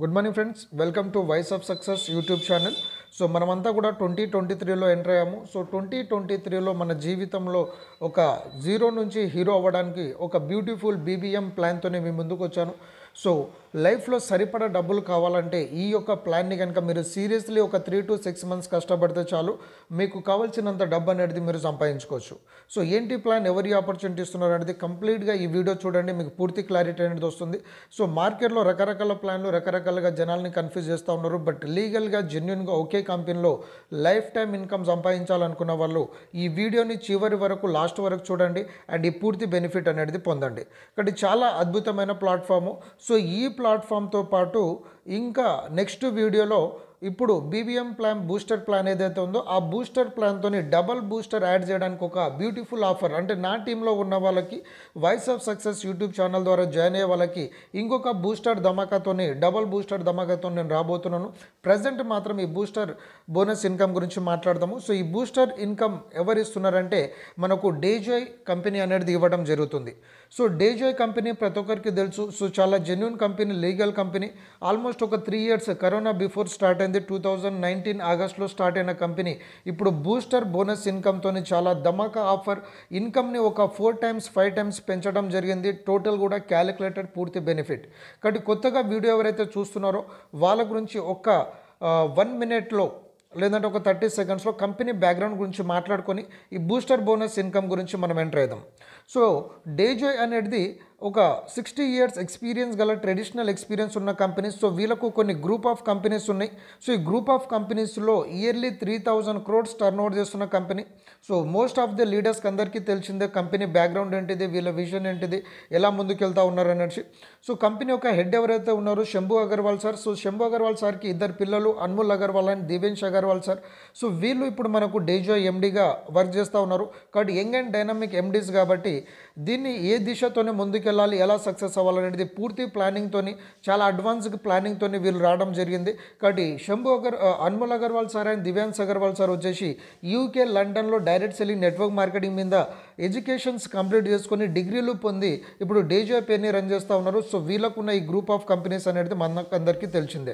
good morning friends welcome to voice of success YouTube channel so మనమంతా కూడా twenty twenty త్రీలో enter అయ్యాము so twenty twenty త్రీలో మన జీవితంలో ఒక జీరో నుంచి హీరో అవ్వడానికి ఒక బ్యూటిఫుల్ బీబీఎం ప్లాన్తోనే మీ ముందుకు వచ్చాను సో లైఫ్లో సరిపడా డబ్బులు కావాలంటే ఈ యొక్క ప్లాన్ని కనుక మీరు సీరియస్లీ ఒక త్రీ టు సిక్స్ మంత్స్ కష్టపడితే చాలు మీకు కావాల్సినంత డబ్బు అనేది మీరు సంపాదించుకోవచ్చు సో ఏంటి ప్లాన్ ఎవరి ఆపర్చునిటీ ఇస్తున్నారు అనేది కంప్లీట్గా ఈ వీడియో చూడండి మీకు పూర్తి క్లారిటీ అనేది వస్తుంది సో మార్కెట్లో రకరకాల ప్లాన్లు రకరకాలుగా జనాల్ని కన్ఫ్యూజ్ చేస్తూ ఉన్నారు బట్ లీగల్గా జెన్యున్గా ఒకే కంపెనీలో లైఫ్ టైం ఇన్కమ్ సంపాదించాలనుకున్న వాళ్ళు ఈ వీడియోని చివరి వరకు లాస్ట్ వరకు చూడండి అండ్ ఈ పూర్తి బెనిఫిట్ అనేది పొందండి ఇక్కడ చాలా అద్భుతమైన ప్లాట్ఫాము సో ఈ ప్లాట్ఫామ్తో పాటు ఇంకా నెక్స్ట్ వీడియోలో ఇప్పుడు బీబీఎం ప్లాన్ బూస్టర్ ప్లాన్ ఏదైతే ఉందో ఆ బూస్టర్ ప్లాన్తో డబల్ బూస్టర్ యాడ్ చేయడానికి ఒక బ్యూటిఫుల్ ఆఫర్ అంటే నా టీంలో ఉన్న వాళ్ళకి voice of success YouTube channel ద్వారా జాయిన్ అయ్యే వాళ్ళకి ఇంకొక బూస్టర్ ధమాకాతోని డబల్ బూస్టర్ ధమాకాతో నేను రాబోతున్నాను ప్రజెంట్ మాత్రం ఈ బూస్టర్ బోనస్ ఇన్కమ్ గురించి మాట్లాడదాము సో ఈ బూస్టర్ ఇన్కమ్ ఇస్తున్నారంటే మనకు డేజాయ్ కంపెనీ అనేది ఇవ్వడం జరుగుతుంది సో డేజాయ్ కంపెనీ ప్రతి ఒక్కరికి తెలుసు సో చాలా genuine company legal company almost ఒక three years corona before start అయింది టూ థౌజండ్ నైన్టీన్ ఆగస్ట్లో స్టార్ట్ అయిన కంపెనీ ఇప్పుడు బూస్టర్ బోనస్ ఇన్కమ్తో చాలా ధమాకా ఆఫర్ ఇన్కమ్ని ఒక ఫోర్ టైమ్స్ ఫైవ్ టైమ్స్ పెంచడం జరిగింది టోటల్ కూడా క్యాలిక్యులేటెడ్ పూర్తి బెనిఫిట్ కాబట్టి కొత్తగా వీడియో ఎవరైతే చూస్తున్నారో వాళ్ళ గురించి ఒక్క వన్ మినిట్లో లేదంటే ఒక థర్టీ సెకండ్స్లో కంపెనీ బ్యాక్గ్రౌండ్ గురించి మాట్లాడుకొని ఈ బూస్టర్ బోనస్ ఇన్కమ్ గురించి మనం ఎంటర్ అవుదాం సో డేజోయ్ అనేది ఒక సిక్స్టీ ఇయర్స్ ఎక్స్పీరియన్స్ గల ట్రెడిషనల్ ఎక్స్పీరియన్స్ ఉన్న కంపెనీస్ సో వీళ్ళకు కొన్ని గ్రూప్ ఆఫ్ కంపెనీస్ ఉన్నాయి సో ఈ గ్రూప్ ఆఫ్ కంపెనీస్లో yearly three thousand crores turnover చేస్తున్న company so most of the లీడర్స్కి అందరికీ తెలిసిందే కంపెనీ బ్యాక్గ్రౌండ్ ఏంటిది వీళ్ళ విజన్ ఏంటిది ఎలా ముందుకెళ్తా ఉన్నారు అనేసి సో కంపెనీ యొక్క హెడ్ ఎవరైతే ఉన్నారో శంభు అగర్వాల్ సార్ సో శంభు అగర్వాల్ సార్కి ఇద్దరు పిల్లలు Anmol Agarwal and Divyansh Agarwal sir so వీళ్ళు ఇప్పుడు మనకు డేజో ఎండీగా వర్క్ చేస్తూ ఉన్నారు కాబట్టి యంగ్ అండ్ డైనమిక్ ఎండీస్ కాబట్టి దీన్ని ఏ దిశతోనే ముందుకెళ్ళాలి ఎలా సక్సెస్ అవ్వాలనేది పూర్తి ప్లానింగ్తోని చాలా అడ్వాన్స్డ్ ప్లానింగ్తోని వీళ్ళు రావడం జరిగింది కాబట్టి Shambhu Agar Anmol Agarwal sir and Divyansh Agarwal sir వచ్చేసి యూకే లండన్లో direct selling network marketing means the educations complete చేసుకొని డిగ్రీలు పొంది ఇప్పుడు డే పేర్ని పేరుని రన్ చేస్తూ ఉన్నారు సో వీళ్ళకున్న ఈ గ్రూప్ ఆఫ్ కంపెనీస్ అనేది మనకు అందరికీ తెలిసిందే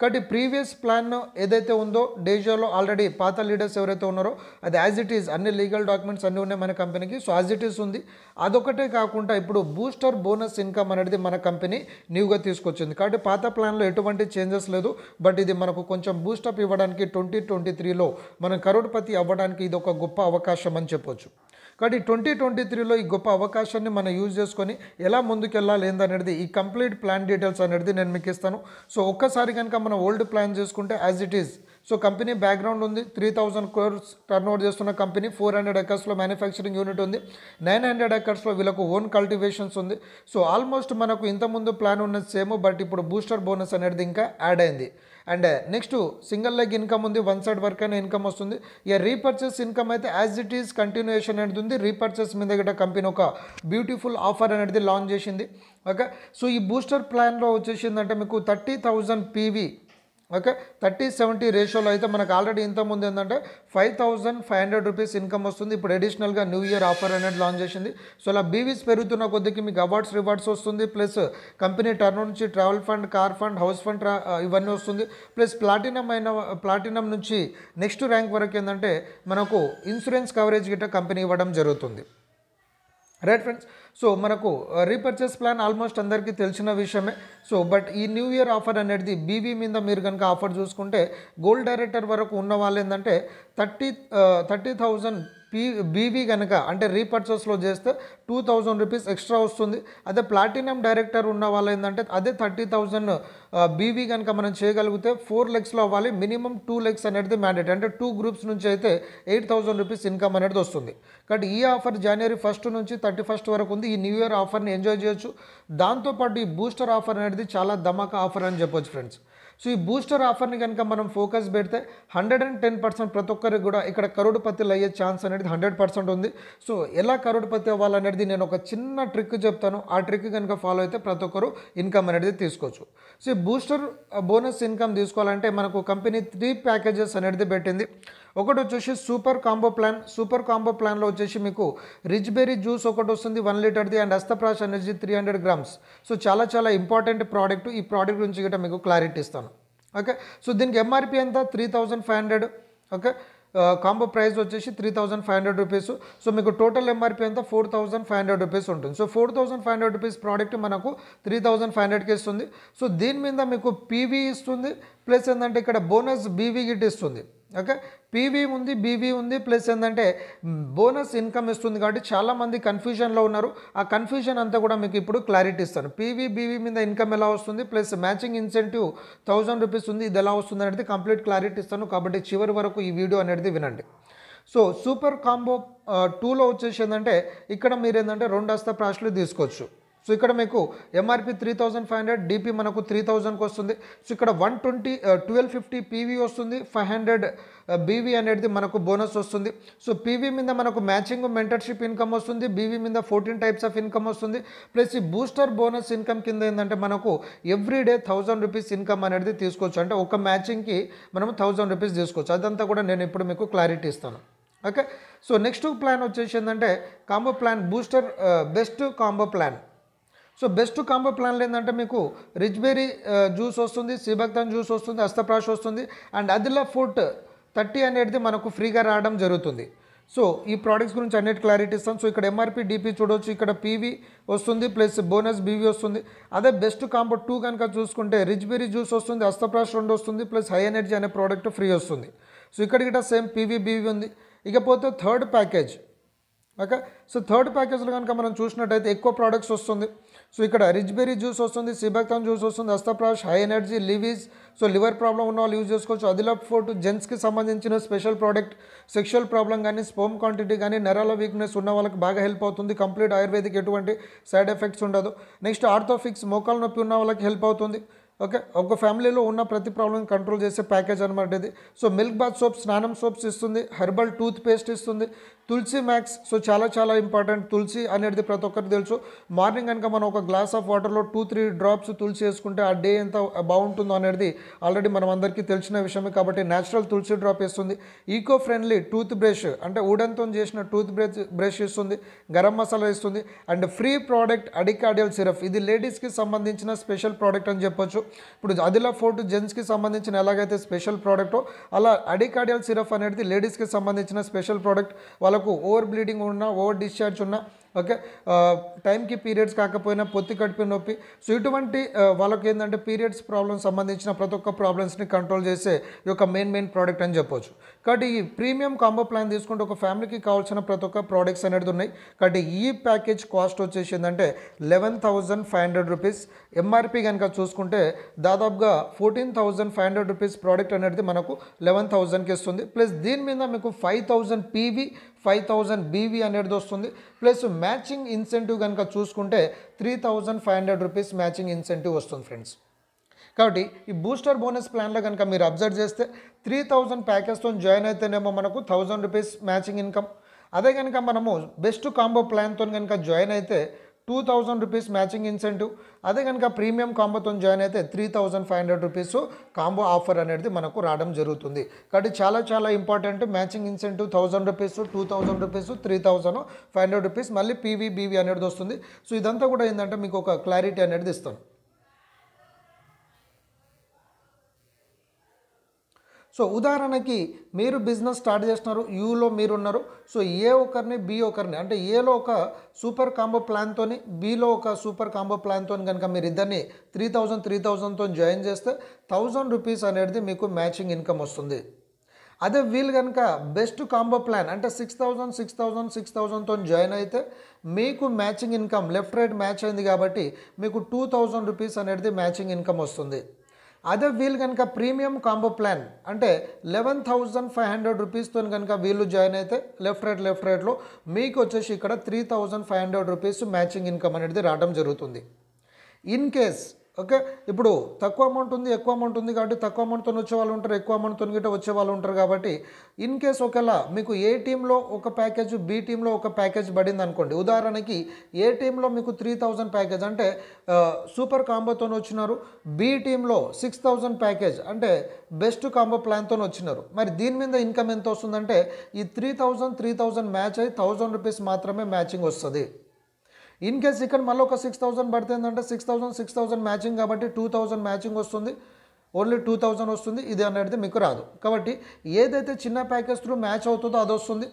కాబట్టి ప్రీవియస్ ప్లాన్ ఏదైతే ఉందో డేజాలో ఆల్రెడీ పాత లీడర్స్ ఎవరైతే ఉన్నారో అది యాజ్ ఇట్ ఈస్ అన్ని లీగల్ డాక్యుమెంట్స్ అన్నీ ఉన్నాయి మన కంపెనీకి సో యాజ్ ఇట్ ఈస్ ఉంది అదొకటే కాకుండా ఇప్పుడు బూస్టర్ బోనస్ ఇన్కమ్ అనేది మన కంపెనీ న్యూగా తీసుకొచ్చింది కాబట్టి పాత ప్లాన్లో ఎటువంటి చేంజెస్ లేదు బట్ ఇది మనకు కొంచెం బూస్టప్ ఇవ్వడానికి ట్వంటీ ట్వంటీ త్రీలో మనం కరోడ్పతి అవ్వడానికి ఇది ఒక గొప్ప అవకాశం అని చెప్పొచ్చు కాబట్టి ట్వంటీ ట్వంటీ త్రీలో ఈ గొప్ప అవకాశాన్ని మనం యూజ్ చేసుకొని ఎలా ముందుకెళ్ళాలి ఏందనేది ఈ కంప్లీట్ ప్లాన్ డీటెయిల్స్ అనేది నేను మీకు ఇస్తాను సో ఒక్కసారి కనుక మనం ఓల్డ్ ప్లాన్ చేసుకుంటే as it is so company background ఉంది three thousand crores turnover చేస్తున్న కంపెనీ ఫోర్ హండ్రెడ్ ఎకర్స్లో మ్యానుఫ్యాక్చరింగ్ యూనిట్ ఉంది నైన్ హండ్రెడ్ ఎకర్స్లో వీళ్ళకు ఓన్ కల్టివేషన్స్ ఉంది సో ఆల్మోస్ట్ మనకు ఇంతకుముందు ప్లాన్ ఉన్నది సేమ్ బట్ ఇప్పుడు బూస్టర్ బోనస్ అనేది ఇంకా యాడ్ అయింది and next single leg income ఉంది వన్ సైడ్ వర్క్ అయినా ఇన్కమ్ వస్తుంది ఇక రీపర్చేస్ ఇన్కమ్ అయితే యాజ్ ఇట్ ఈస్ కంటిన్యూషన్ అనేది ఉంది రీపర్చేస్ మీద కూడా కంపెనీ ఒక బ్యూటిఫుల్ ఆఫర్ అనేది లాంచ్ చేసింది ఓకే సో ఈ బూస్టర్ ప్లాన్లో వచ్చేసిందంటే మీకు thirty thousand PV okay thirty seventy రేషియోలో అయితే మనకు ఆల్రెడీ ఇంతకుముందు ఏంటంటే five thousand five hundred rupees income వస్తుంది ఇప్పుడు అడిషనల్గా న్యూ ఇయర్ ఆఫర్ అనేది లాంచ్ చేసింది సో అలా బీవీస్ పెరుగుతున్న కొద్దికి మీకు అవార్డ్స్ రివార్డ్స్ వస్తుంది ప్లస్ కంపెనీ టర్న్ నుంచి travel fund car fund house fund ఇవన్నీ వస్తుంది ప్లస్ ప్లాటినం అయిన ప్లాటినం నుంచి నెక్స్ట్ ర్యాంక్ వరకు ఏంటంటే మనకు ఇన్సూరెన్స్ కవరేజ్ గిట్ట కంపెనీ ఇవ్వడం జరుగుతుంది రైట్ ఫ్రెండ్స్ సో మనకు రీపర్చేస్ ప్లాన్ ఆల్మోస్ట్ అందరికీ తెలిసిన విషయమే సో బట్ ఈ న్యూ ఇయర్ ఆఫర్ అనేది బీవీ మీద మీరు కనుక ఆఫర్ చూసుకుంటే గోల్డ్ డైరెక్టర్ వరకు ఉన్న వాళ్ళు ఏంటంటే thirty thirty thousand P BV కనుక అంటే రీపర్చేస్లో చేస్తే టూ థౌజండ్ రూపీస్ ఎక్స్ట్రా వస్తుంది అదే ప్లాటినం డైరెక్టర్ ఉన్న వాళ్ళు ఏంటంటే అదే థర్టీ థౌజండ్ బీవీ కనుక మనం చేయగలిగితే ఫోర్ లెక్స్లో అవ్వాలి మినిమం టూ లెక్స్ అనేది మ్యాండేట్ అంటే టూ గ్రూప్స్ నుంచి అయితే ఎయిట్ థౌజండ్ రూపీస్ ఇన్కమ్ అనేది వస్తుంది కాబట్టి ఈ ఆఫర్ జనవరి ఫస్ట్ నుంచి థర్టీ ఫస్ట్ వరకు ఉంది ఈ న్యూ ఇయర్ ఆఫర్ని ఎంజాయ్ చేయొచ్చు దాంతోపాటు ఈ బూస్టర్ ఆఫర్ అనేది చాలా ధమాకా ఆఫర్ అని చెప్పొచ్చు ఫ్రెండ్స్ సో ఈ బూస్టర్ ఆఫర్ని కనుక మనం ఫోకస్ పెడితే హండ్రెడ్ అండ్ టెన్ పర్సెంట్ ప్రతి ఒక్కరికి కూడా ఇక్కడ కరోడుపతిలు అయ్యే ఛాన్స్ అనేది హండ్రెడ్ పర్సెంట్ ఉంది సో ఎలా కరోడుపతి అవ్వాలనేది నేను ఒక చిన్న ట్రిక్ చెప్తాను ఆ ట్రిక్ కనుక ఫాలో అయితే ప్రతి ఒక్కరు ఇన్కమ్ అనేది తీసుకోవచ్చు సో బూస్టర్ బోనస్ ఇన్కమ్ తీసుకోవాలంటే మనకు కంపెనీ త్రీ ప్యాకేజెస్ అనేది పెట్టింది ఒకటి వచ్చేసి super combo plan super combo ప్లాన్లో వచ్చేసి మీకు రిచ్ బెర్రీ జ్యూస్ ఒకటి వస్తుంది వన్ లీటర్ది అండ్ అస్తప్రాష్ energy three hundred grams so చాలా చాలా ఇంపార్టెంట్ ప్రోడక్ట్ ఈ ప్రోడక్ట్ గురించి గట్రా మీకు క్లారిటీ ఇస్తాను ఓకే సో దీనికి ఎంఆర్పి ఎంత three thousand five hundred okay combo price వచ్చేసి three thousand five hundred rupees so మీకు టోటల్ ఎంఆర్పి అంతా four thousand five hundred rupees ఉంటుంది so four thousand five hundred rupees product మనకు three thousand five హండ్రెడ్కి ఇస్తుంది so దీని మీద మీకు పీవీ ఇస్తుంది ప్లస్ ఏంటంటే ఇక్కడ బోనస్ బీవీ గిట్ ఇస్తుంది ఓకే పీవీ ఉంది బీవీ ఉంది ప్లస్ ఏంటంటే బోనస్ ఇన్కమ్ ఇస్తుంది కాబట్టి చాలామంది కన్ఫ్యూజన్లో ఉన్నారు ఆ కన్ఫ్యూజన్ అంతా కూడా మీకు ఇప్పుడు క్లారిటీ ఇస్తాను పీవీ బీవీ మీద ఇన్కమ్ ఎలా వస్తుంది plus matching incentive thousand rupees ఉంది ఇది ఎలా వస్తుంది అనేది కంప్లీట్ క్లారిటీ ఇస్తాను కాబట్టి చివరి వరకు ఈ వీడియో అనేది వినండి సో సూపర్ కాంబో టూలో వచ్చేసి ఏంటంటే ఇక్కడ మీరు ఏంటంటే రెండు అస్త ప్రాష్లు తీసుకోవచ్చు సో ఇక్కడ మీకు MRP three thousand five hundred DP మనకు త్రీ థౌజండ్కి uh, uh, వస్తుంది సో ఇక్కడ one twenty twelve fifty PV వస్తుంది ఫైవ్ హండ్రెడ్ బీవీ అనేది మనకు బోనస్ వస్తుంది సో పీవీ మీద మనకు మ్యాచింగ్ మెంటర్షిప్ ఇన్కమ్ వస్తుంది బీవీ మీద ఫోర్టీన్ టైప్స్ ఆఫ్ ఇన్కమ్ వస్తుంది ప్లస్ ఈ బూస్టర్ బోనస్ ఇన్కమ్ కింద ఏంటంటే మనకు every day thousand rupees income అనేది తీసుకోవచ్చు అంటే ఒక మ్యాచింగ్కి మనం థౌజండ్ రూపీస్ తీసుకోవచ్చు అదంతా కూడా నేను ఇప్పుడు మీకు క్లారిటీ ఇస్తాను ఓకే సో నెక్స్ట్ ప్లాన్ వచ్చేసి ఏంటంటే combo plan booster best combo plan so best combo ప్లాన్లు ఏంటంటే మీకు రిచ్ బెర్రీ జ్యూస్ వస్తుంది సీబక్తాన్ జ్యూస్ వస్తుంది అస్తప్రాష్ వస్తుంది అండ్ అదిలా ఫుట్ థర్టీ అనేది మనకు ఫ్రీగా రావడం జరుగుతుంది సో ఈ ప్రోడక్ట్స్ గురించి అన్నిటి క్లారిటీ ఇస్తాం సో ఇక్కడ ఎంఆర్పి డిపి చూడవచ్చు ఇక్కడ పీవి వస్తుంది ప్లస్ బోనస్ బీవీ వస్తుంది అదే బెస్ట్ కాంబో టూ కనుక చూసుకుంటే రిచ్ బెర్రీ జ్యూస్ వస్తుంది అస్తప్రాష్ రెండు వస్తుంది ప్లస్ హై ఎనర్జీ అనే ప్రోడక్ట్ ఫ్రీ వస్తుంది సో ఇక్కడ గిట్ట సేమ్ పీవీ బీవీ ఉంది ఇకపోతే third package okay so third ప్యాకేజ్లో కనుక మనం చూసినట్టయితే ఎక్కువ ప్రోడక్ట్స్ వస్తుంది సో ఇక్కడ రిజ్బెర్రీ జ్యూస్ వస్తుంది సిబక్తం జ్యూస్ వస్తుంది అస్తప్రాష్ హై ఎనర్జీ లివీస్ సో లివర్ ప్రాబ్లం ఉన్న వాళ్ళు యూజ్ చేసుకోవచ్చు అదిలా ఫోర్ట్ జెంట్స్కి సంబంధించిన స్పెషల్ ప్రోడక్ట్ సెక్షువల్ ప్రాబ్లం కానీ స్పోమ్ క్వాంటిటీ కానీ నెరాల వీక్నెస్ ఉన్న వాళ్ళకి బాగా హెల్ప్ అవుతుంది కంప్లీట్ ఆయుర్వేదిక్ ఎటువంటి సైడ్ ఎఫెక్ట్స్ ఉండదు నెక్స్ట్ ఆర్థోఫిక్స్ మోకాల నొప్పి ఉన్న వాళ్ళకి హెల్ప్ అవుతుంది ఓకే ఒక ఫ్యామిలీలో ఉన్న ప్రతి ప్రాబ్లం కంట్రోల్ చేసే ప్యాకేజ్ అనమాట ఇది సో మిల్క్ బాత్ సోప్ స్నానం సోప్స్ ఇస్తుంది హెర్బల్ టూత్ పేస్ట్ ఇస్తుంది తులసి మ్యాక్స్ సో చాలా చాలా ఇంపార్టెంట్ తులసి అనేది ప్రతి ఒక్కరికి తెలుసు మార్నింగ్ కనుక మనం ఒక గ్లాస్ ఆఫ్ వాటర్లో టూ త్రీ డ్రాప్స్ తులసి వేసుకుంటే ఆ డే ఎంత బాగుంటుందో అనేది ఆల్రెడీ మనం అందరికీ తెలిసిన విషయమే కాబట్టి న్యాచురల్ తులసి డ్రాప్ ఇస్తుంది ఈకో ఫ్రెండ్లీ టూత్ బ్రష్ అంటే ఊడన్తో చేసిన టూత్ బ్రష్ బ్రష్ ఇస్తుంది గరం మసాలా ఇస్తుంది అండ్ ఫ్రీ ప్రోడక్ట్ అడికాడియల్ సిరప్ ఇది లేడీస్కి సంబంధించిన స్పెషల్ ప్రోడక్ట్ అని చెప్పొచ్చు ఇప్పుడు అదిలా ఫోర్ట్ జెంట్స్కి సంబంధించిన ఎలాగైతే స్పెషల్ ప్రోడక్టో అలా అడికాడియల్ సిరప్ అనేది లేడీస్కి సంబంధించిన స్పెషల్ ప్రోడక్ట్ వాళ్ళ వాళ్ళకు ఓవర్ బ్లీడింగ్ ఉన్నా ఓవర్ డిశ్చార్జ్ ఉన్నా ఓకే టైంకి పీరియడ్స్ కాకపోయినా పొత్తి కడిపి నొప్పి సో ఇటువంటి వాళ్ళకి ఏంటంటే పీరియడ్స్ ప్రాబ్లమ్స్ సంబంధించిన ప్రతి ఒక్క ప్రాబ్లమ్స్ని కంట్రోల్ చేసే ఈ యొక్క మెయిన్ మెయిన్ ప్రోడక్ట్ అని చెప్పొచ్చు కాబట్టి ఈ ప్రీమియం కాంబో ప్లాన్ తీసుకుంటే ఒక ఫ్యామిలీకి కావాల్సిన ప్రతి ఒక్క ప్రోడక్ట్స్ అనేది ఉన్నాయి కాబట్టి ఈ ప్యాకేజ్ కాస్ట్ వచ్చేసి ఏంటంటే eleven thousand five hundred rupees MRP కనుక చూసుకుంటే దాదాపుగా fourteen thousand five hundred rupees product అనేది మనకు లెవెన్ థౌజండ్కి ఇస్తుంది ప్లస్ దీని మీద మీకు five thousand PV five thousand BV అనేది వస్తుంది ప్లస్ మ్యాచింగ్ ఇన్సెంటివ్ కనుక చూసుకుంటే three thousand five hundred rupees matching incentive వస్తుంది ఫ్రెండ్స్ కాబట్టి ఈ బూస్టర్ బోనస్ ప్లాన్లో కనుక మీరు అబ్జర్వ్ చేస్తే త్రీ థౌజండ్ ప్యాకేజ్తో జాయిన్ అయితేనేమో మనకు థౌజండ్ రూపీస్ మ్యాచింగ్ ఇన్కమ్ అదే కనుక మనము బెస్ట్ కాంబో ప్లాన్తో కనుక జాయిన్ అయితే two thousand rupees matching incentive అదే కనుక ప్రీమియం కాంబోతో జాయిన్ అయితే three thousand five hundred rupees combo offer అనేది మనకు రావడం జరుగుతుంది కాబట్టి చాలా చాలా important matching incentive thousand rupees two thousand rupees three thousand five hundred rupees మళ్ళీ పీవీ బీవీ అనేది వస్తుంది సో ఇదంతా కూడా ఏంటంటే మీకు ఒక క్లారిటీ అనేది ఇస్తాను సో ఉదాహరణకి మీరు బిజినెస్ స్టార్ట్ చేస్తున్నారు యూలో మీరు ఉన్నారు సో ఏ ఒకరిని బి ఒకరిని అంటే ఏలో ఒక సూపర్ కాంబో ప్లాన్తో బిలో ఒక సూపర్ కాంబో ప్లాన్తో కనుక మీరు ఇద్దరిని త్రీ థౌజండ్ త్రీ థౌజండ్తో జాయిన్ చేస్తే థౌజండ్ రూపీస్ అనేది మీకు మ్యాచింగ్ ఇన్కమ్ వస్తుంది అదే వీళ్ళు కనుక బెస్ట్ కాంబో ప్లాన్ అంటే six thousand six thousand six థౌజండ్తో జాయిన్ అయితే మీకు matching income left right match అయింది కాబట్టి మీకు టూ థౌజండ్ రూపీస్ అనేది మ్యాచింగ్ ఇన్కమ్ వస్తుంది అదే వీళ్ళు కనుక ప్రీమియం కాంబో ప్లాన్ అంటే లెవెన్ థౌజండ్ ఫైవ్ హండ్రెడ్ రూపీస్తో కనుక వీళ్ళు జాయిన్ అయితే లెఫ్ట్ రైట్ లెఫ్ట్ రైట్లో మీకు వచ్చేసి ఇక్కడ three thousand five hundred rupees matching income అనేది రావడం జరుగుతుంది ఇన్ కేస్ ఓకే ఇప్పుడు తక్కువ అమౌంట్ ఉంది ఎక్కువ అమౌంట్ ఉంది కాబట్టి తక్కువ అమౌంట్తో వచ్చే వాళ్ళు ఉంటారు ఎక్కువ అమౌంట్తో గిట్ట వచ్చే వాళ్ళు ఉంటారు కాబట్టి ఇన్ కేస్ ఒకవేళ మీకు ఏ టీంలో ఒక ప్యాకేజ్ బి టీంలో ఒక ప్యాకేజ్ పడింది అనుకోండి ఉదాహరణకి ఏ టీంలో మీకు త్రీ థౌజండ్ ప్యాకేజ్ అంటే సూపర్ కాంబోతో వచ్చినారు బి టీంలో సిక్స్ థౌజండ్ ప్యాకేజ్ అంటే బెస్ట్ కాంబో ప్లాన్తో వచ్చినారు మరి దీని మీద ఇన్కమ్ ఎంత వస్తుందంటే ఈ three thousand three thousand match అయ్యి థౌజండ్ రూపీస్ మాత్రమే మ్యాచింగ్ వస్తుంది ఇన్ కేస్ ఇక్కడ మళ్ళీ ఒక సిక్స్ థౌసండ్ ఏంటంటే six thousand six thousand matching కాబట్టి టూ థౌసండ్ మ్యాచింగ్ వస్తుంది ఓన్లీ టూ థౌజండ్ వస్తుంది ఇది అనేది మీకు రాదు కాబట్టి ఏదైతే చిన్న ప్యాకేజ్ త్రూ మ్యాచ్ అవుతుందో అది వస్తుంది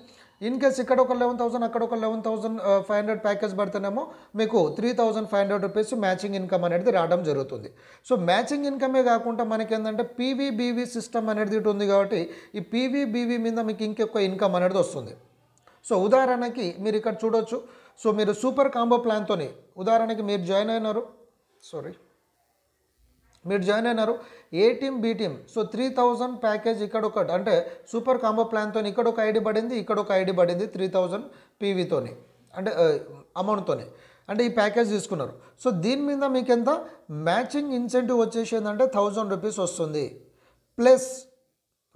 ఇన్ కేస్ ఇక్కడ ఒక లెవెన్ థౌసండ్ అక్కడ ఒక eleven thousand five hundred package పడితేనేమో మీకు three thousand five hundred rupees matching income అనేది రావడం జరుగుతుంది సో మ్యాచింగ్ ఇన్కమే కాకుండా మనకి ఏంటంటే పీవీబీవీ సిస్టమ్ అనేది ఇటు ఉంది కాబట్టి ఈ పీవీబీవీ మీద మీకు ఇంకెక్కువ ఇన్కమ్ అనేది వస్తుంది సో ఉదాహరణకి మీరు ఇక్కడ చూడొచ్చు సో మీరు సూపర్ కాంబో ప్లాన్తోనే ఉదాహరణకి మీరు జాయిన్ అయినారు సారీ మీరు జాయిన్ అయినారు A team B team so three thousand package ఇక్కడ ఒకటి అంటే సూపర్ కాంబో ప్లాన్తో ఇక్కడ ఒక ఐడి పడింది ఇక్కడ ఒక ఐడి పడింది త్రీ థౌజండ్ పీవీతోని అంటే అమౌంట్తోనే అంటే ఈ ప్యాకేజ్ తీసుకున్నారు సో దీని మీద మీకు ఎంత మ్యాచింగ్ ఇన్సెంటివ్ వచ్చేసి ఏంటంటే థౌజండ్ రూపీస్ వస్తుంది ప్లస్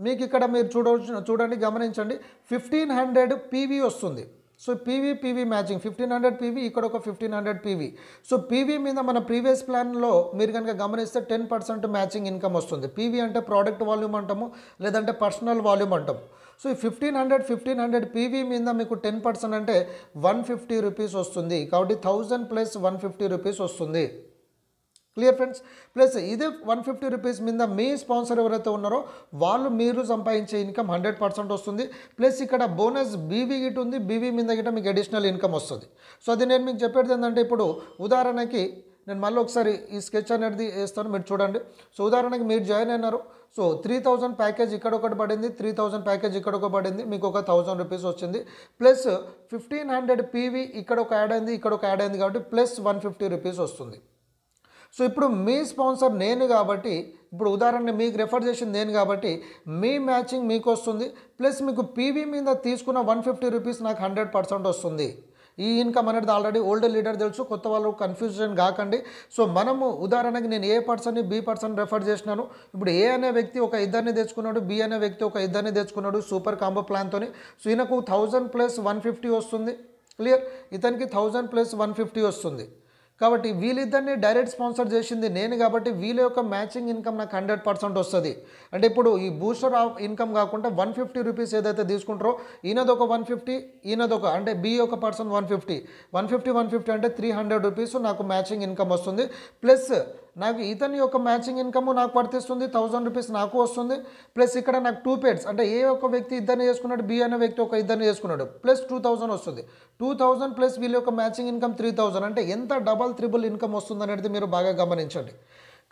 మీకు ఇక్కడ మీరు చూడవచ్చు చూడండి గమనించండి ఫిఫ్టీన్ హండ్రెడ్ పీవీ వస్తుంది so PV PV matching fifteen hundred PV ఇక్కడ ఒక fifteen hundred PV so PV మీద మన ప్రీవియస్ ప్లాన్లో మీరు కనుక గమనిస్తే టెన్ పర్సెంట్ మ్యాచింగ్ ఇన్కమ్ వస్తుంది పీవీ అంటే ప్రోడక్ట్ వాల్యూమ్ అంటాము లేదంటే పర్సనల్ వాల్యూమ్ అంటాము సో ఈ fifteen hundred fifteen hundred PV మీద మీకు టెన్ పర్సెంట్ అంటే వన్ ఫిఫ్టీ రూపీస్ వస్తుంది కాబట్టి thousand plus one fifty rupees వస్తుంది క్లియర్ ఫ్రెండ్స్ ప్లస్ ఇదే వన్ ఫిఫ్టీ రూపీస్ మీద మీ స్పాన్సర్ ఎవరైతే ఉన్నారో వాళ్ళు మీరు సంపాదించే ఇన్కమ్ హండ్రెడ్ పర్సెంట్ వస్తుంది ప్లస్ ఇక్కడ బోనస్ బీవీ గిట్ ఉంది బీవీ మీద గిట మీకు అడిషనల్ ఇన్కమ్ వస్తుంది సో అది నేను మీకు చెప్పేది ఏంటంటే ఇప్పుడు ఉదాహరణకి నేను మళ్ళీ ఒకసారి ఈ స్కెచ్ అనేది వేస్తాను మీరు చూడండి సో ఉదాహరణకి మీరు జాయిన్ అయినారు సో త్రీ థౌజండ్ ప్యాకేజ్ ఇక్కడ ఒకటి పడింది త్రీ థౌజండ్ ప్యాకేజ్ ఇక్కడ ఒక పడింది మీకు ఒక థౌజండ్ రూపీస్ వచ్చింది ప్లస్ ఫిఫ్టీన్ హండ్రెడ్ పీవీ ఇక్కడ ఒక యాడ్ అయింది ఇక్కడ ఒక యాడ్ అయింది కాబట్టి ప్లస్ వన్ ఫిఫ్టీ రూపీస్ వస్తుంది సో ఇప్పుడు మీ స్పాన్సర్ నేను కాబట్టి ఇప్పుడు ఉదాహరణ మీకు రెఫర్ చేసింది నేను కాబట్టి మీ మ్యాచింగ్ మీకు వస్తుంది ప్లస్ మీకు పీవీ మీద తీసుకున్న వన్ ఫిఫ్టీ రూపీస్ నాకు హండ్రెడ్ పర్సెంట్ వస్తుంది ఈ ఇన్కమ్ అనేది ఆల్రెడీ ఓల్డ్ లీడర్ తెలుసు కొత్త వాళ్ళు కన్ఫ్యూజన్ కాకండి సో మనము ఉదాహరణకి నేను ఏ పర్సన్ని బి పర్సన్ రెఫర్ చేసినాను ఇప్పుడు ఏ అనే వ్యక్తి ఒక ఇద్దరిని తెచ్చుకున్నాడు బి అనే వ్యక్తి ఒక ఇద్దరిని తెచ్చుకున్నాడు సూపర్ కాంబో ప్లాన్తో సో ఈయనకు థౌజండ్ ప్లస్ వన్ ఫిఫ్టీ వస్తుంది క్లియర్ ఇతనికి థౌజండ్ ప్లస్ వన్ ఫిఫ్టీ వస్తుంది కాబట్టి వీళ్ళిద్దరిని డైరెక్ట్ స్పాన్సర్ చేసింది నేను కాబట్టి వీళ్ళ యొక్క మ్యాచింగ్ ఇన్కమ్ నాకు హండ్రెడ్ పర్సెంట్ వస్తుంది అంటే ఇప్పుడు ఈ బూస్టర్ ఆఫ్ ఇన్కమ్ కాకుండా వన్ ఫిఫ్టీ రూపీస్ ఏదైతే తీసుకుంటారో ఈయనది ఒక వన్ ఫిఫ్టీ ఈయనదొక ఒక అంటే బి ఒక person one fifty one fifty one fifty అంటే త్రీ హండ్రెడ్ రూపీస్ నాకు మ్యాచింగ్ ఇన్కమ్ వస్తుంది ప్లస్ నాకు ఇతని యొక్క మ్యాచింగ్ ఇన్కమ్ నాకు వర్తిస్తుంది థౌజండ్ రూపీస్ నాకు వస్తుంది ప్లస్ ఇక్కడ నాకు టూ పేడ్స్ అంటే ఏ ఒక వ్యక్తి ఇద్దరిని చేసుకున్నాడు బి అనే వ్యక్తి ఒక ఇద్దరిని చేసుకున్నాడు ప్లస్ టూ థౌజండ్ వస్తుంది టూ థౌజండ్ ప్లస్ వీళ్ళ యొక్క మ్యాచింగ్ ఇన్కమ్ త్రీ థౌజండ్ అంటే ఎంత డబల్ త్రిబుల్ ఇన్కమ్ వస్తుంది అనేది మీరు బాగా గమనించండి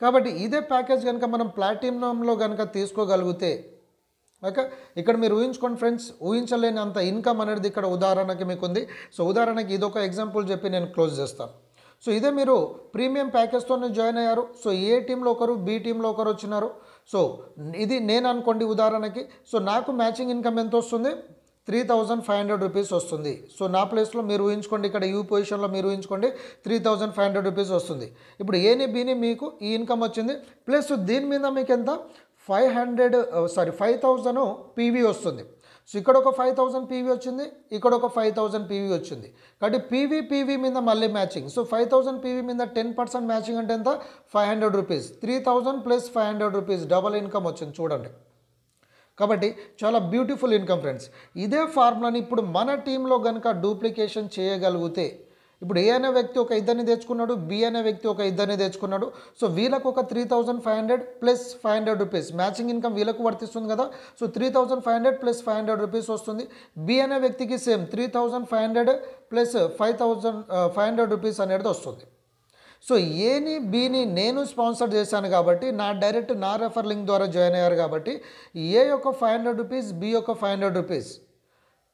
కాబట్టి ఇదే ప్యాకేజ్ కనుక మనం ప్లాటినంలో కనుక తీసుకోగలిగితే ఓకే ఇక్కడ మీరు ఊహించుకోండి ఫ్రెండ్స్ ఊహించలేని అంత ఇన్కమ్ అనేది ఇక్కడ ఉదాహరణకి మీకు ఉంది సో ఉదాహరణకి ఇదొక ఎగ్జాంపుల్ చెప్పి నేను క్లోజ్ చేస్తాను సో ఇదే మీరు ప్రీమియం ప్యాకేజ్తోనే జాయిన్ అయ్యారు సో ఏ టీంలో ఒకరు బి టీంలో ఒకరు వచ్చినారు సో ఇది నేను అనుకోండి ఉదాహరణకి సో నాకు మ్యాచింగ్ ఇన్కమ్ ఎంత వస్తుంది three thousand five hundred rupees వస్తుంది సో నా ప్లేస్లో మీరు ఊహించుకోండి ఇక్కడ యూ పొజిషన్లో మీరు ఊహించుకోండి three thousand five hundred rupees వస్తుంది ఇప్పుడు ఏని బీని మీకు ఈ ఇన్కమ్ వచ్చింది ప్లస్ దీని మీద మీకు ఎంత five hundred sorry five thousand PV వస్తుంది సో ఇక్కడ ఒక ఫైవ్ థౌసండ్ పీవీ వచ్చింది ఇక్కడ ఒక ఫైవ్ థౌసండ్ పీవీ వచ్చింది కాబట్టి పీవీ పీవీ మీద మళ్ళీ matching so five thousand PV మీద టెన్ పర్సెంట్ మ్యాచింగ్ అంటే ఎంత five hundred rupees three thousand plus five hundred rupees double income వచ్చింది చూడండి కాబట్టి చాలా బ్యూటిఫుల్ ఇన్కమ్ ఫ్రెండ్స్ ఇదే ఫార్ములాని ఇప్పుడు మన టీంలో కనుక డూప్లికేషన్ చేయగలిగితే ఇప్పుడు ఏ అనే వ్యక్తి ఒక ఇద్దరిని తెచ్చుకున్నాడు బి అనే వ్యక్తి ఒక ఇద్దరిని తెచ్చుకున్నాడు సో వీళ్ళకు ఒక three thousand five hundred plus five hundred rupees matching income వీళ్ళకు వర్తిస్తుంది కదా so three thousand five hundred plus five hundred rupees వస్తుంది బి అనే వ్యక్తికి same three thousand five hundred plus five thousand five hundred rupees అనేది వస్తుంది so ఏని బిని నేను స్పాన్సర్ చేశాను కాబట్టి నా డైరెక్ట్ నా రెఫర్ లింక్ ద్వారా జాయిన్ అయ్యారు కాబట్టి ఏ యొక్క ఫైవ్ హండ్రెడ్ రూపీస్ బి యొక్క five hundred rupees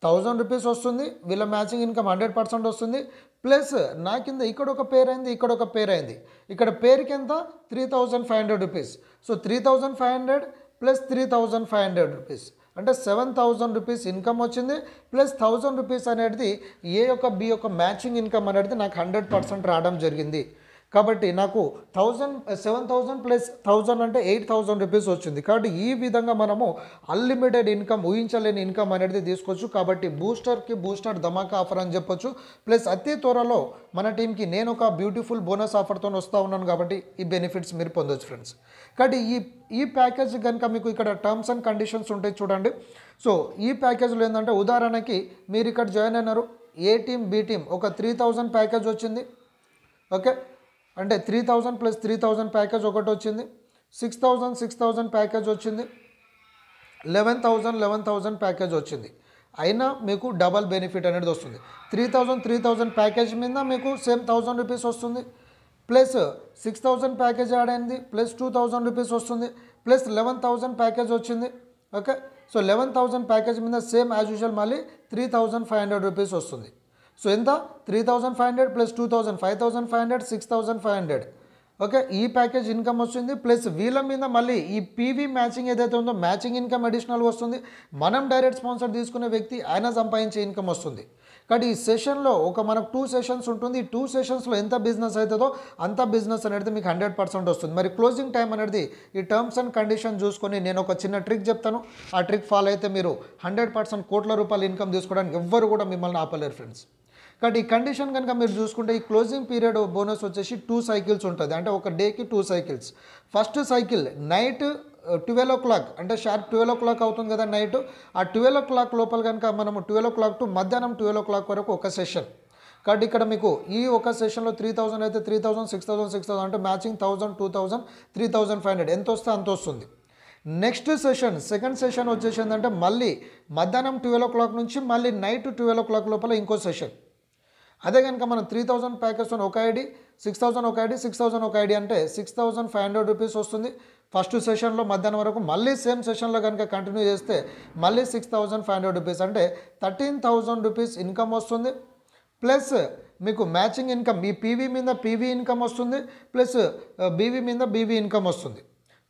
thousand rupees వస్తుంది వీళ్ళ మ్యాచింగ్ ఇన్కమ్ హండ్రెడ్ పర్సెంట్ వస్తుంది ప్లస్ నా కింద ఇక్కడ ఒక పేరు అయింది ఇక్కడ ఒక పేరు అయింది ఇక్కడ పేరుకి ఎంత three thousand five hundred rupees so three thousand five hundred plus three thousand five hundred rupees అంటే సెవెన్ థౌజండ్ రూపీస్ ఇన్కమ్ వచ్చింది ప్లస్ థౌజండ్ రూపీస్ అనేది ఏ యొక్క బి యొక్క మ్యాచింగ్ ఇన్కమ్ అనేది నాకు హండ్రెడ్ పర్సెంట్ రావడం జరిగింది కాబట్టి నాకు thousand seven thousand plus thousand అంటే ఎయిట్ థౌజండ్ రూపీస్ వచ్చింది కాబట్టి ఈ విధంగా మనము అన్లిమిటెడ్ ఇన్కమ్ ఊహించలేని ఇన్కమ్ అనేది తీసుకోవచ్చు కాబట్టి బూస్టర్కి బూస్టర్ ధమాకా ఆఫర్ అని చెప్పొచ్చు ప్లస్ అతి త్వరలో మన టీంకి నేను ఒక బ్యూటిఫుల్ బోనస్ ఆఫర్తో వస్తూ ఉన్నాను కాబట్టి ఈ బెనిఫిట్స్ మీరు పొందొచ్చు ఫ్రెండ్స్ కాబట్టి ఈ ఈ ప్యాకేజ్ కనుక మీకు ఇక్కడ టర్మ్స్ అండ్ కండిషన్స్ ఉంటాయి చూడండి సో ఈ ప్యాకేజ్లో ఏంటంటే ఉదాహరణకి మీరు ఇక్కడ జాయిన్ అయినారు ఏ టీం బి టీం ఒక త్రీ థౌజండ్ ప్యాకేజ్ వచ్చింది ఓకే అంటే three thousand plus three thousand package ఒకటి వచ్చింది six thousand six thousand package వచ్చింది eleven thousand eleven thousand package వచ్చింది అయినా మీకు డబల్ బెనిఫిట్ అనేది వస్తుంది three thousand three thousand package మీద మీకు సేమ్ థౌజండ్ రూపీస్ వస్తుంది plus six thousand package add అయింది ప్లస్ టూ థౌజండ్ రూపీస్ వస్తుంది ప్లస్ లెవెన్ థౌజండ్ ప్యాకేజ్ వచ్చింది okay so eleven thousand package మీద సేమ్ యాజ్ యూజువల్ మళ్ళీ three thousand five hundred rupees వస్తుంది so ఎంత three thousand five hundred plus two thousand five thousand five hundred six thousand five hundred okay ఈ package income వస్తుంది plus వీళ్ళ మీద మళ్ళీ ఈ పీవీ మ్యాచింగ్ ఏదైతే ఉందో మ్యాచింగ్ ఇన్కమ్ అడిషనల్ వస్తుంది మనం డైరెక్ట్ స్పాన్సర్ తీసుకునే వ్యక్తి ఆయన సంపాదించే ఇన్కమ్ వస్తుంది కాబట్టి ఈ సెషన్లో ఒక మనకు టూ సెషన్స్ ఉంటుంది ఈ టూ సెషన్స్లో ఎంత బిజినెస్ అవుతుందో అంత బిజినెస్ అనేది మీకు హండ్రెడ్ పర్సెంట్ వస్తుంది మరి క్లోజింగ్ టైం అనేది ఈ టర్మ్స్ అండ్ కండిషన్ చూసుకొని నేను ఒక చిన్న ట్రిక్ చెప్తాను ఆ ట్రిక్ ఫాలో అయితే మీరు హండ్రెడ్ పర్సెంట్ కోట్ల రూపాయలు ఇన్కమ్ తీసుకోవడానికి ఎవ్వరు కూడా మిమ్మల్ని ఆపలేరు ఫ్రెండ్స్ కాబట్టి ఈ కండిషన్ కనుక మీరు చూసుకుంటే ఈ క్లోజింగ్ పీరియడ్ బోనస్ వచ్చేసి టూ సైకిల్స్ ఉంటుంది అంటే ఒక డేకి two cycles first cycle night twelve o'clock అంటే షార్ప్ ట్వెల్వ్ ఓ క్లాక్ అవుతుంది కదా నైట్ ఆ ట్వెల్వ్ ఓ క్లాక్ లోపల కనుక మనం ట్వెల్వ్ ఓ క్లాక్ టు మధ్యాహ్నం ట్వెల్వ్ ఓ క్లాక్ వరకు ఒక సెషన్ కాబట్టి ఇక్కడ మీకు ఈ ఒక సెషన్లో త్రీ థౌసండ్ అయితే three thousand six thousand six thousand అంటే matching thousand two thousand three thousand five hundred ఎంత వస్తే అంత వస్తుంది నెక్స్ట్ సెషన్ సెకండ్ సెషన్ వచ్చేసి ఏంటంటే మళ్ళీ మధ్యాహ్నం ట్వెల్వ్ ఓ క్లాక్ నుంచి మళ్ళీ నైట్ ట్వెల్వ్ ఓ క్లాక్ లోపల ఇంకో సెషన్ అదే కనుక మనం త్రీ థౌజండ్ ప్యాకెట్స్ ఒక ఐడి సిక్స్ థౌజండ్ ఒక ఐడి సిక్స్ థౌజండ్ ఒక ఐడి అంటే six thousand five hundred rupees వస్తుంది ఫస్ట్ సెషన్లో మధ్యాహ్నం వరకు మళ్ళీ సేమ్ సెషన్లో కనుక కంటిన్యూ చేస్తే మళ్ళీ six thousand five hundred rupees అంటే థర్టీన్ థౌజండ్ రూపీస్ ఇన్కమ్ వస్తుంది ప్లస్ మీకు మ్యాచింగ్ ఇన్కమ్ మీ పీవీ మీద పీవీ ఇన్కమ్ వస్తుంది ప్లస్ బీవీ మీద బీవీ ఇన్కమ్ వస్తుంది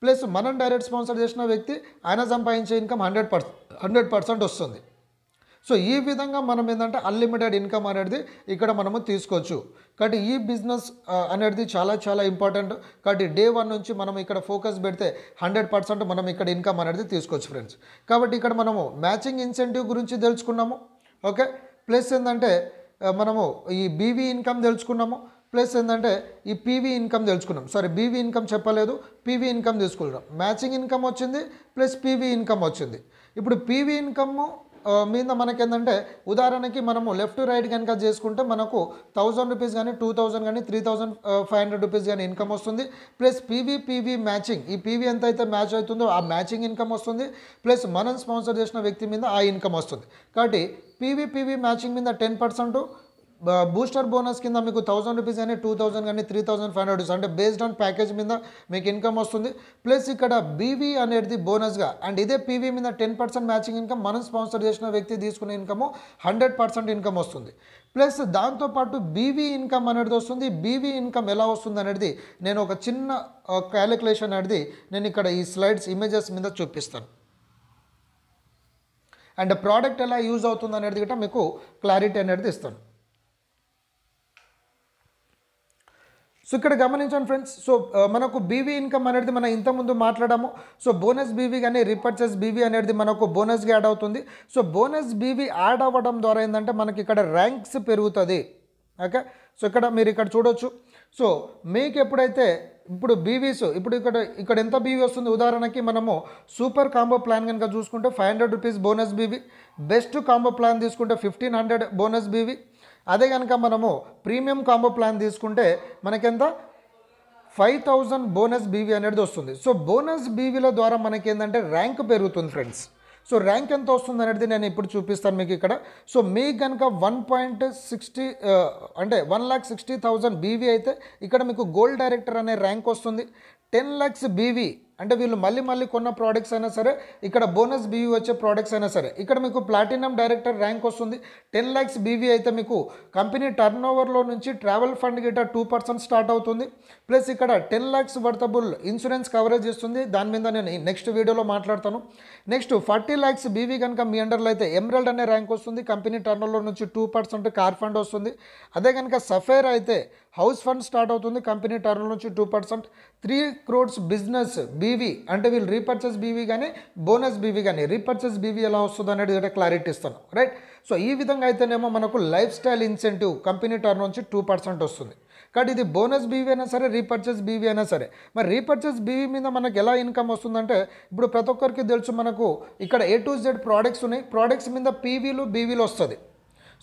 ప్లస్ మనం డైరెక్ట్ స్పాన్సర్ చేసిన వ్యక్తి ఆయన సంపాదించే income hundred percent hundred percent వస్తుంది సో ఈ విధంగా మనం ఏంటంటే అన్లిమిటెడ్ ఇన్కమ్ అనేది ఇక్కడ మనము తీసుకోవచ్చు కాబట్టి ఈ బిజినెస్ అనేది చాలా చాలా ఇంపార్టెంట్ కాబట్టి డే వన్ నుంచి మనం ఇక్కడ ఫోకస్ పెడితే హండ్రెడ్ పర్సెంట్ మనం ఇక్కడ ఇన్కమ్ అనేది తీసుకోవచ్చు ఫ్రెండ్స్ కాబట్టి ఇక్కడ మనము మ్యాచింగ్ ఇన్సెంటివ్ గురించి తెలుసుకున్నాము ఓకే ప్లస్ ఏంటంటే మనము ఈ బీవీ ఇన్కమ్ తెలుసుకున్నాము ప్లస్ ఏంటంటే ఈ పీవీ ఇన్కమ్ తెలుసుకున్నాం సారీ బీవీ ఇన్కమ్ చెప్పలేదు పీవీ ఇన్కమ్ తీసుకున్నాం మ్యాచింగ్ ఇన్కమ్ వచ్చింది ప్లస్ పీవీ ఇన్కమ్ వచ్చింది ఇప్పుడు పీవీ ఇన్కమ్ మీద ఏంటంటే ఉదాహరణకి మనము లెఫ్ట్ రైట్ కనుక చేసుకుంటే మనకు థౌజండ్ రూపీస్ కానీ టూ థౌజండ్ కానీ three thousand five hundred rupees కానీ ఇన్కమ్ వస్తుంది ప్లస్ పీవీ పీవీ మ్యాచింగ్ ఈ పీవీ ఎంత అయితే మ్యాచ్ అవుతుందో ఆ మ్యాచింగ్ ఇన్కమ్ వస్తుంది ప్లస్ మనం స్పాన్సర్ చేసిన వ్యక్తి మీద ఆ ఇన్కమ్ వస్తుంది కాబట్టి పీవీ పీవీ మ్యాచింగ్ మీద టెన్ పర్సెంట్ బూస్టర్ బోనస్ కింద మీకు థౌసండ్ రూపీస్ కానీ టూ థౌసండ్ కానీ త్రీ థౌసండ్ ఫైవ్ హండ్రెడ్ అంటే బేస్డ్ ఆన్ ప్యాకేజ్ మీద మీకు ఇన్కమ్ వస్తుంది ప్లస్ ఇక్కడ బీవీ అనేది బోనస్గా అండ్ ఇదే పీవీ మీద టెన్ పర్సెంట్ మ్యాచింగ్ ఇన్కమ్ మనం స్పాన్సర్ చేసిన వ్యక్తి తీసుకునే ఇన్కమ్ హండ్రెడ్ పర్సెంట్ ఇన్కమ్ వస్తుంది ప్లస్ దాంతోపాటు బీవీ ఇన్కమ్ అనేది వస్తుంది బీవీ ఇన్కమ్ ఎలా వస్తుంది అనేది నేను ఒక చిన్న క్యాలిక్యులేషన్ అనేది నేను ఇక్కడ ఈ స్లైడ్స్ ఇమేజెస్ మీద చూపిస్తాను అండ్ ప్రోడక్ట్ ఎలా యూజ్ అవుతుంది అనేది కూడా మీకు క్లారిటీ అనేది ఇస్తాను సో ఇక్కడ గమనించండి ఫ్రెండ్స్ సో మనకు బీవీ ఇన్కమ్ అనేది మనం ఇంతకుముందు మాట్లాడాము సో బోనస్ బీవీ కానీ రీపర్చేస్ బీవీ అనేది మనకు బోనస్గా యాడ్ అవుతుంది సో బోనస్ బీవీ యాడ్ అవ్వడం ద్వారా ఏంటంటే మనకి ఇక్కడ ర్యాంక్స్ పెరుగుతుంది ఓకే సో ఇక్కడ మీరు ఇక్కడ చూడొచ్చు సో మీకు ఎప్పుడైతే ఇప్పుడు బీవీస్ ఇప్పుడు ఇక్కడ ఇక్కడ ఎంత బీవీ వస్తుంది ఉదాహరణకి మనము సూపర్ కాంబో ప్లాన్ కనుక చూసుకుంటే five hundred rupees bonus BV best combo plan తీసుకుంటే ఫిఫ్టీన్ హండ్రెడ్ బోనస్ బీవీ అదే కనుక మనము ప్రీమియం కాంబో ప్లాన్ తీసుకుంటే మనకెంత ఫైవ్ థౌజండ్ బోనస్ బీవీ అనేది వస్తుంది సో బోనస్ బీవీల ద్వారా మనకి ఏంటంటే ర్యాంక్ పెరుగుతుంది ఫ్రెండ్స్ సో ర్యాంక్ ఎంత వస్తుంది అనేది నేను ఇప్పుడు చూపిస్తాను మీకు ఇక్కడ సో మీకు కనుక వన్ పాయింట్ సిక్స్టీ అంటే one lakh sixty thousand BV అయితే ఇక్కడ మీకు గోల్డ్ డైరెక్టర్ అనే ర్యాంక్ వస్తుంది టెన్ ల్యాక్స్ బీవీ అంటే వీళ్ళు మళ్ళీ మళ్ళీ కొన్న ప్రోడక్ట్స్ అయినా సరే ఇక్కడ బోనస్ బీవీ వచ్చే ప్రోడక్ట్స్ అయినా సరే ఇక్కడ మీకు ప్లాటినం డైరెక్టర్ ర్యాంక్ వస్తుంది టెన్ ల్యాక్స్ బీవీ అయితే మీకు కంపెనీ టర్న్ ఓవర్లో నుంచి ట్రావెల్ ఫండ్ గిట్ట టూ పర్సెంట్ స్టార్ట్ అవుతుంది ప్లస్ ఇక్కడ ten lakhs worthable insurance coverage ఇస్తుంది దాని మీద నేను నెక్స్ట్ వీడియోలో మాట్లాడతాను నెక్స్ట్ ఫార్టీ ల్యాక్స్ బీవీ కనుక మీ అండర్లో అయితే ఎమరల్డ్ అనే ర్యాంక్ వస్తుంది కంపెనీ టర్న్ నుంచి టూ పర్సెంట్ కార్ ఫండ్ వస్తుంది అదే కనుక సఫేర్ అయితే హౌస్ ఫండ్ స్టార్ట్ అవుతుంది కంపెనీ టర్న్ నుంచి two percent three crores business BV అంటే వీళ్ళు రీపర్చేస్ బీవీ కానీ బోనస్ బీవీ కానీ రీపర్చేస్ బీవీ ఎలా వస్తుంది అనేది కూడా క్లారిటీ ఇస్తాను రైట్ సో ఈ విధంగా అయితేనేమో మనకు lifestyle incentive company turn నుంచి టూ పర్సెంట్ వస్తుంది కాబట్టి ఇది బోనస్ బీవీ అయినా సరే రీపర్చేస్ బీవీ అయినా సరే మరి రీపర్చేస్ బీవీ మీద మనకు ఎలా ఇన్కమ్ వస్తుందంటే ఇప్పుడు ప్రతి ఒక్కరికి తెలుసు మనకు ఇక్కడ ఏ టు జెడ్ ప్రోడక్ట్స్ ఉన్నాయి ప్రోడక్ట్స్ మీద పీవీలు బీవీలు వస్తుంది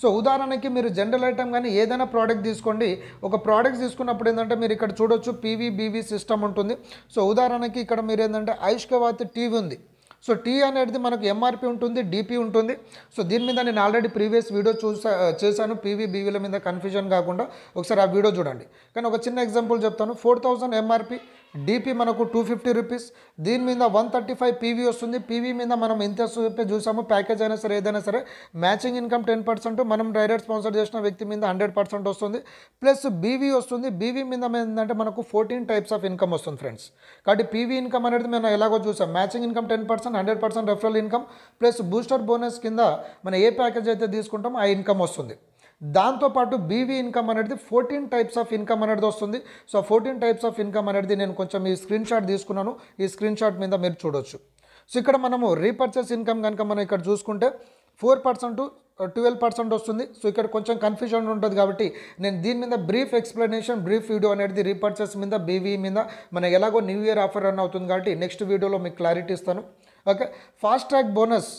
సో ఉదాహరణకి మీరు జనరల్ ఐటమ్ కానీ ఏదైనా ప్రోడక్ట్ తీసుకోండి ఒక ప్రోడక్ట్ తీసుకున్నప్పుడు ఏంటంటే మీరు ఇక్కడ చూడొచ్చు పీవీ బీవీ సిస్టమ్ ఉంటుంది సో ఉదాహరణకి ఇక్కడ మీరు ఏంటంటే ఐష్కవాత్ టీవీ ఉంది సో టీ అనేది మనకు ఎంఆర్పి ఉంటుంది డిపి ఉంటుంది సో దీని మీద నేను ఆల్రెడీ ప్రీవియస్ వీడియో చూసా చేశాను పీవీ బీవీల మీద కన్ఫ్యూజన్ కాకుండా ఒకసారి ఆ వీడియో చూడండి కానీ ఒక చిన్న ఎగ్జాంపుల్ చెప్తాను ఫోర్ థౌజండ్ ఎంఆర్పి డీపీ మనకు టూ ఫిఫ్టీ రూపీస్ దీని మీద వన్ థర్టీ ఫైవ్ పీవీ వస్తుంది పీవీ మీద మనం ఎంత చూసాము ప్యాకేజ్ అయినా సరే ఏదైనా సరే మ్యాచింగ్ ఇన్కమ్ టెన్ పర్సెంట్ మనం డైరెక్ట్ స్పాన్సర్ చేసిన వ్యక్తి మీద హండ్రెడ్ పర్సెంట్ వస్తుంది ప్లస్ బీవీ వస్తుంది బీవీ మీద ఏంటంటే మనకు ఫోర్టీన్ టైప్స్ ఆఫ్ ఇన్కమ్ వస్తుంది ఫ్రెండ్స్ కాబట్టి పీవీ ఇన్కమ్ అనేది మనం ఎలాగో చూసాం matching income ten percent hundred percent referral income plus booster bonus కింద మనం ఏ ప్యాకేజ్ అయితే తీసుకుంటామో ఆ ఇన్కమ్ వస్తుంది దాంతోపాటు బీవీ ఇన్కమ్ అనేది ఫోర్టీన్ టైప్స్ ఆఫ్ ఇన్కమ్ అనేది వస్తుంది so fourteen types of income అనేది నేను కొంచెం ఈ స్క్రీన్ షాట్ తీసుకున్నాను ఈ స్క్రీన్ షాట్ మీద మీరు చూడొచ్చు సో ఇక్కడ మనము రీపర్చేస్ ఇన్కమ్ కనుక మనం ఇక్కడ చూసుకుంటే ఫోర్ పర్సెంట్ ట్వెల్వ్ పర్సెంట్ వస్తుంది సో ఇక్కడ కొంచెం కన్ఫ్యూజన్ ఉంటుంది కాబట్టి నేను దీని మీద బ్రీఫ్ ఎక్స్ప్లెనేషన్ బ్రీఫ్ వీడియో అనేది రీపర్చేస్ మీద బీవీ మీద మన ఎలాగో న్యూ ఇయర్ ఆఫర్ రన్ అవుతుంది కాబట్టి నెక్స్ట్ వీడియోలో మీకు క్లారిటీ ఇస్తాను okay fast track bonus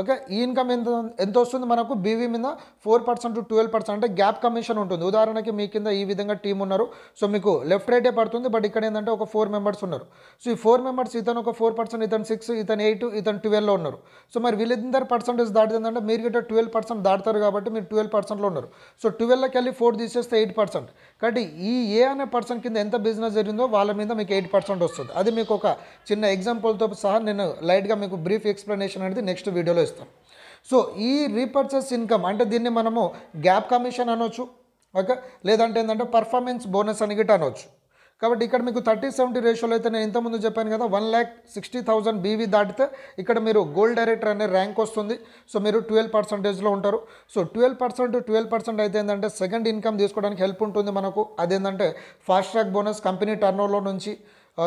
okay ఈ ఇన్కమ్ ఎంత ఎంత వస్తుంది మనకు బీవీ మీద four percent to twelve percent అంటే గ్యాప్ కమిషన్ ఉంటుంది ఉదాహరణకి మీ కింద ఈ విధంగా టీం ఉన్నారు సో మీకు లెఫ్ట్ రైటే పడుతుంది బట్ ఇక్కడ ఏంటంటే ఒక ఫోర్ మెంబర్స్ ఉన్నారు సో ఈ ఫోర్ మెంబర్స్ ఇతను ఒక ఫోర్ పర్సెంట్ ఇతను సిక్స్ ఇతను ఎయిట్ ఇతను ట్వెల్వ్లో ఉన్నారు సో మరి వీళ్ళిద్దరు పర్సెంటేజ్ దాటిందంటే మీరు గిట్ట ట్వెల్వ్ పర్సెంట్ దాటుతారు కాబట్టి మీరు ట్వెల్వ్ పర్సెంట్లో ఉన్నారు సో ట్వెల్వ్లోకి వెళ్ళి ఫోర్ తీసేస్తే ఎయిట్ పర్సెంట్ కాబట్టి ఈ ఏ అనే పర్సెంట్ కింద ఎంత బిజినెస్ జరిగిందో వాళ్ళ మీద మీకు ఎయిట్ పర్సెంట్ వస్తుంది అది మీకు ఒక చిన్న ఎగ్జాంపుల్తో సహా నేను లైట్గా మీకు బ్రీఫ్ ఎక్స్ప్లెనేషన్ అనేది నెక్స్ట్ వీడియోలో రూపాయలు ఇస్తాం సో ఈ రీపర్చేస్ ఇన్కమ్ అంటే దీన్ని మనము గ్యాప్ కమిషన్ అనొచ్చు ఓకే లేదంటే ఏంటంటే పర్ఫార్మెన్స్ బోనస్ అని గిట్ అనొచ్చు కాబట్టి ఇక్కడ మీకు థర్టీ సెవెంటీ రేషియోలో అయితే నేను ఇంతకుముందు చెప్పాను కదా one lakh sixty thousand BV దాటితే ఇక్కడ మీరు గోల్డ్ డైరెక్టర్ అనే ర్యాంక్ వస్తుంది సో మీరు ట్వెల్వ్ పర్సెంటేజ్లో ఉంటారు so twelve percent twelve percent అయితే ఏంటంటే సెకండ్ ఇన్కమ్ తీసుకోవడానికి హెల్ప్ ఉంటుంది మనకు అదేంటంటే ఫాస్ట్ ట్రాక్ బోనస్ కంపెనీ టర్నోవర్లో నుంచి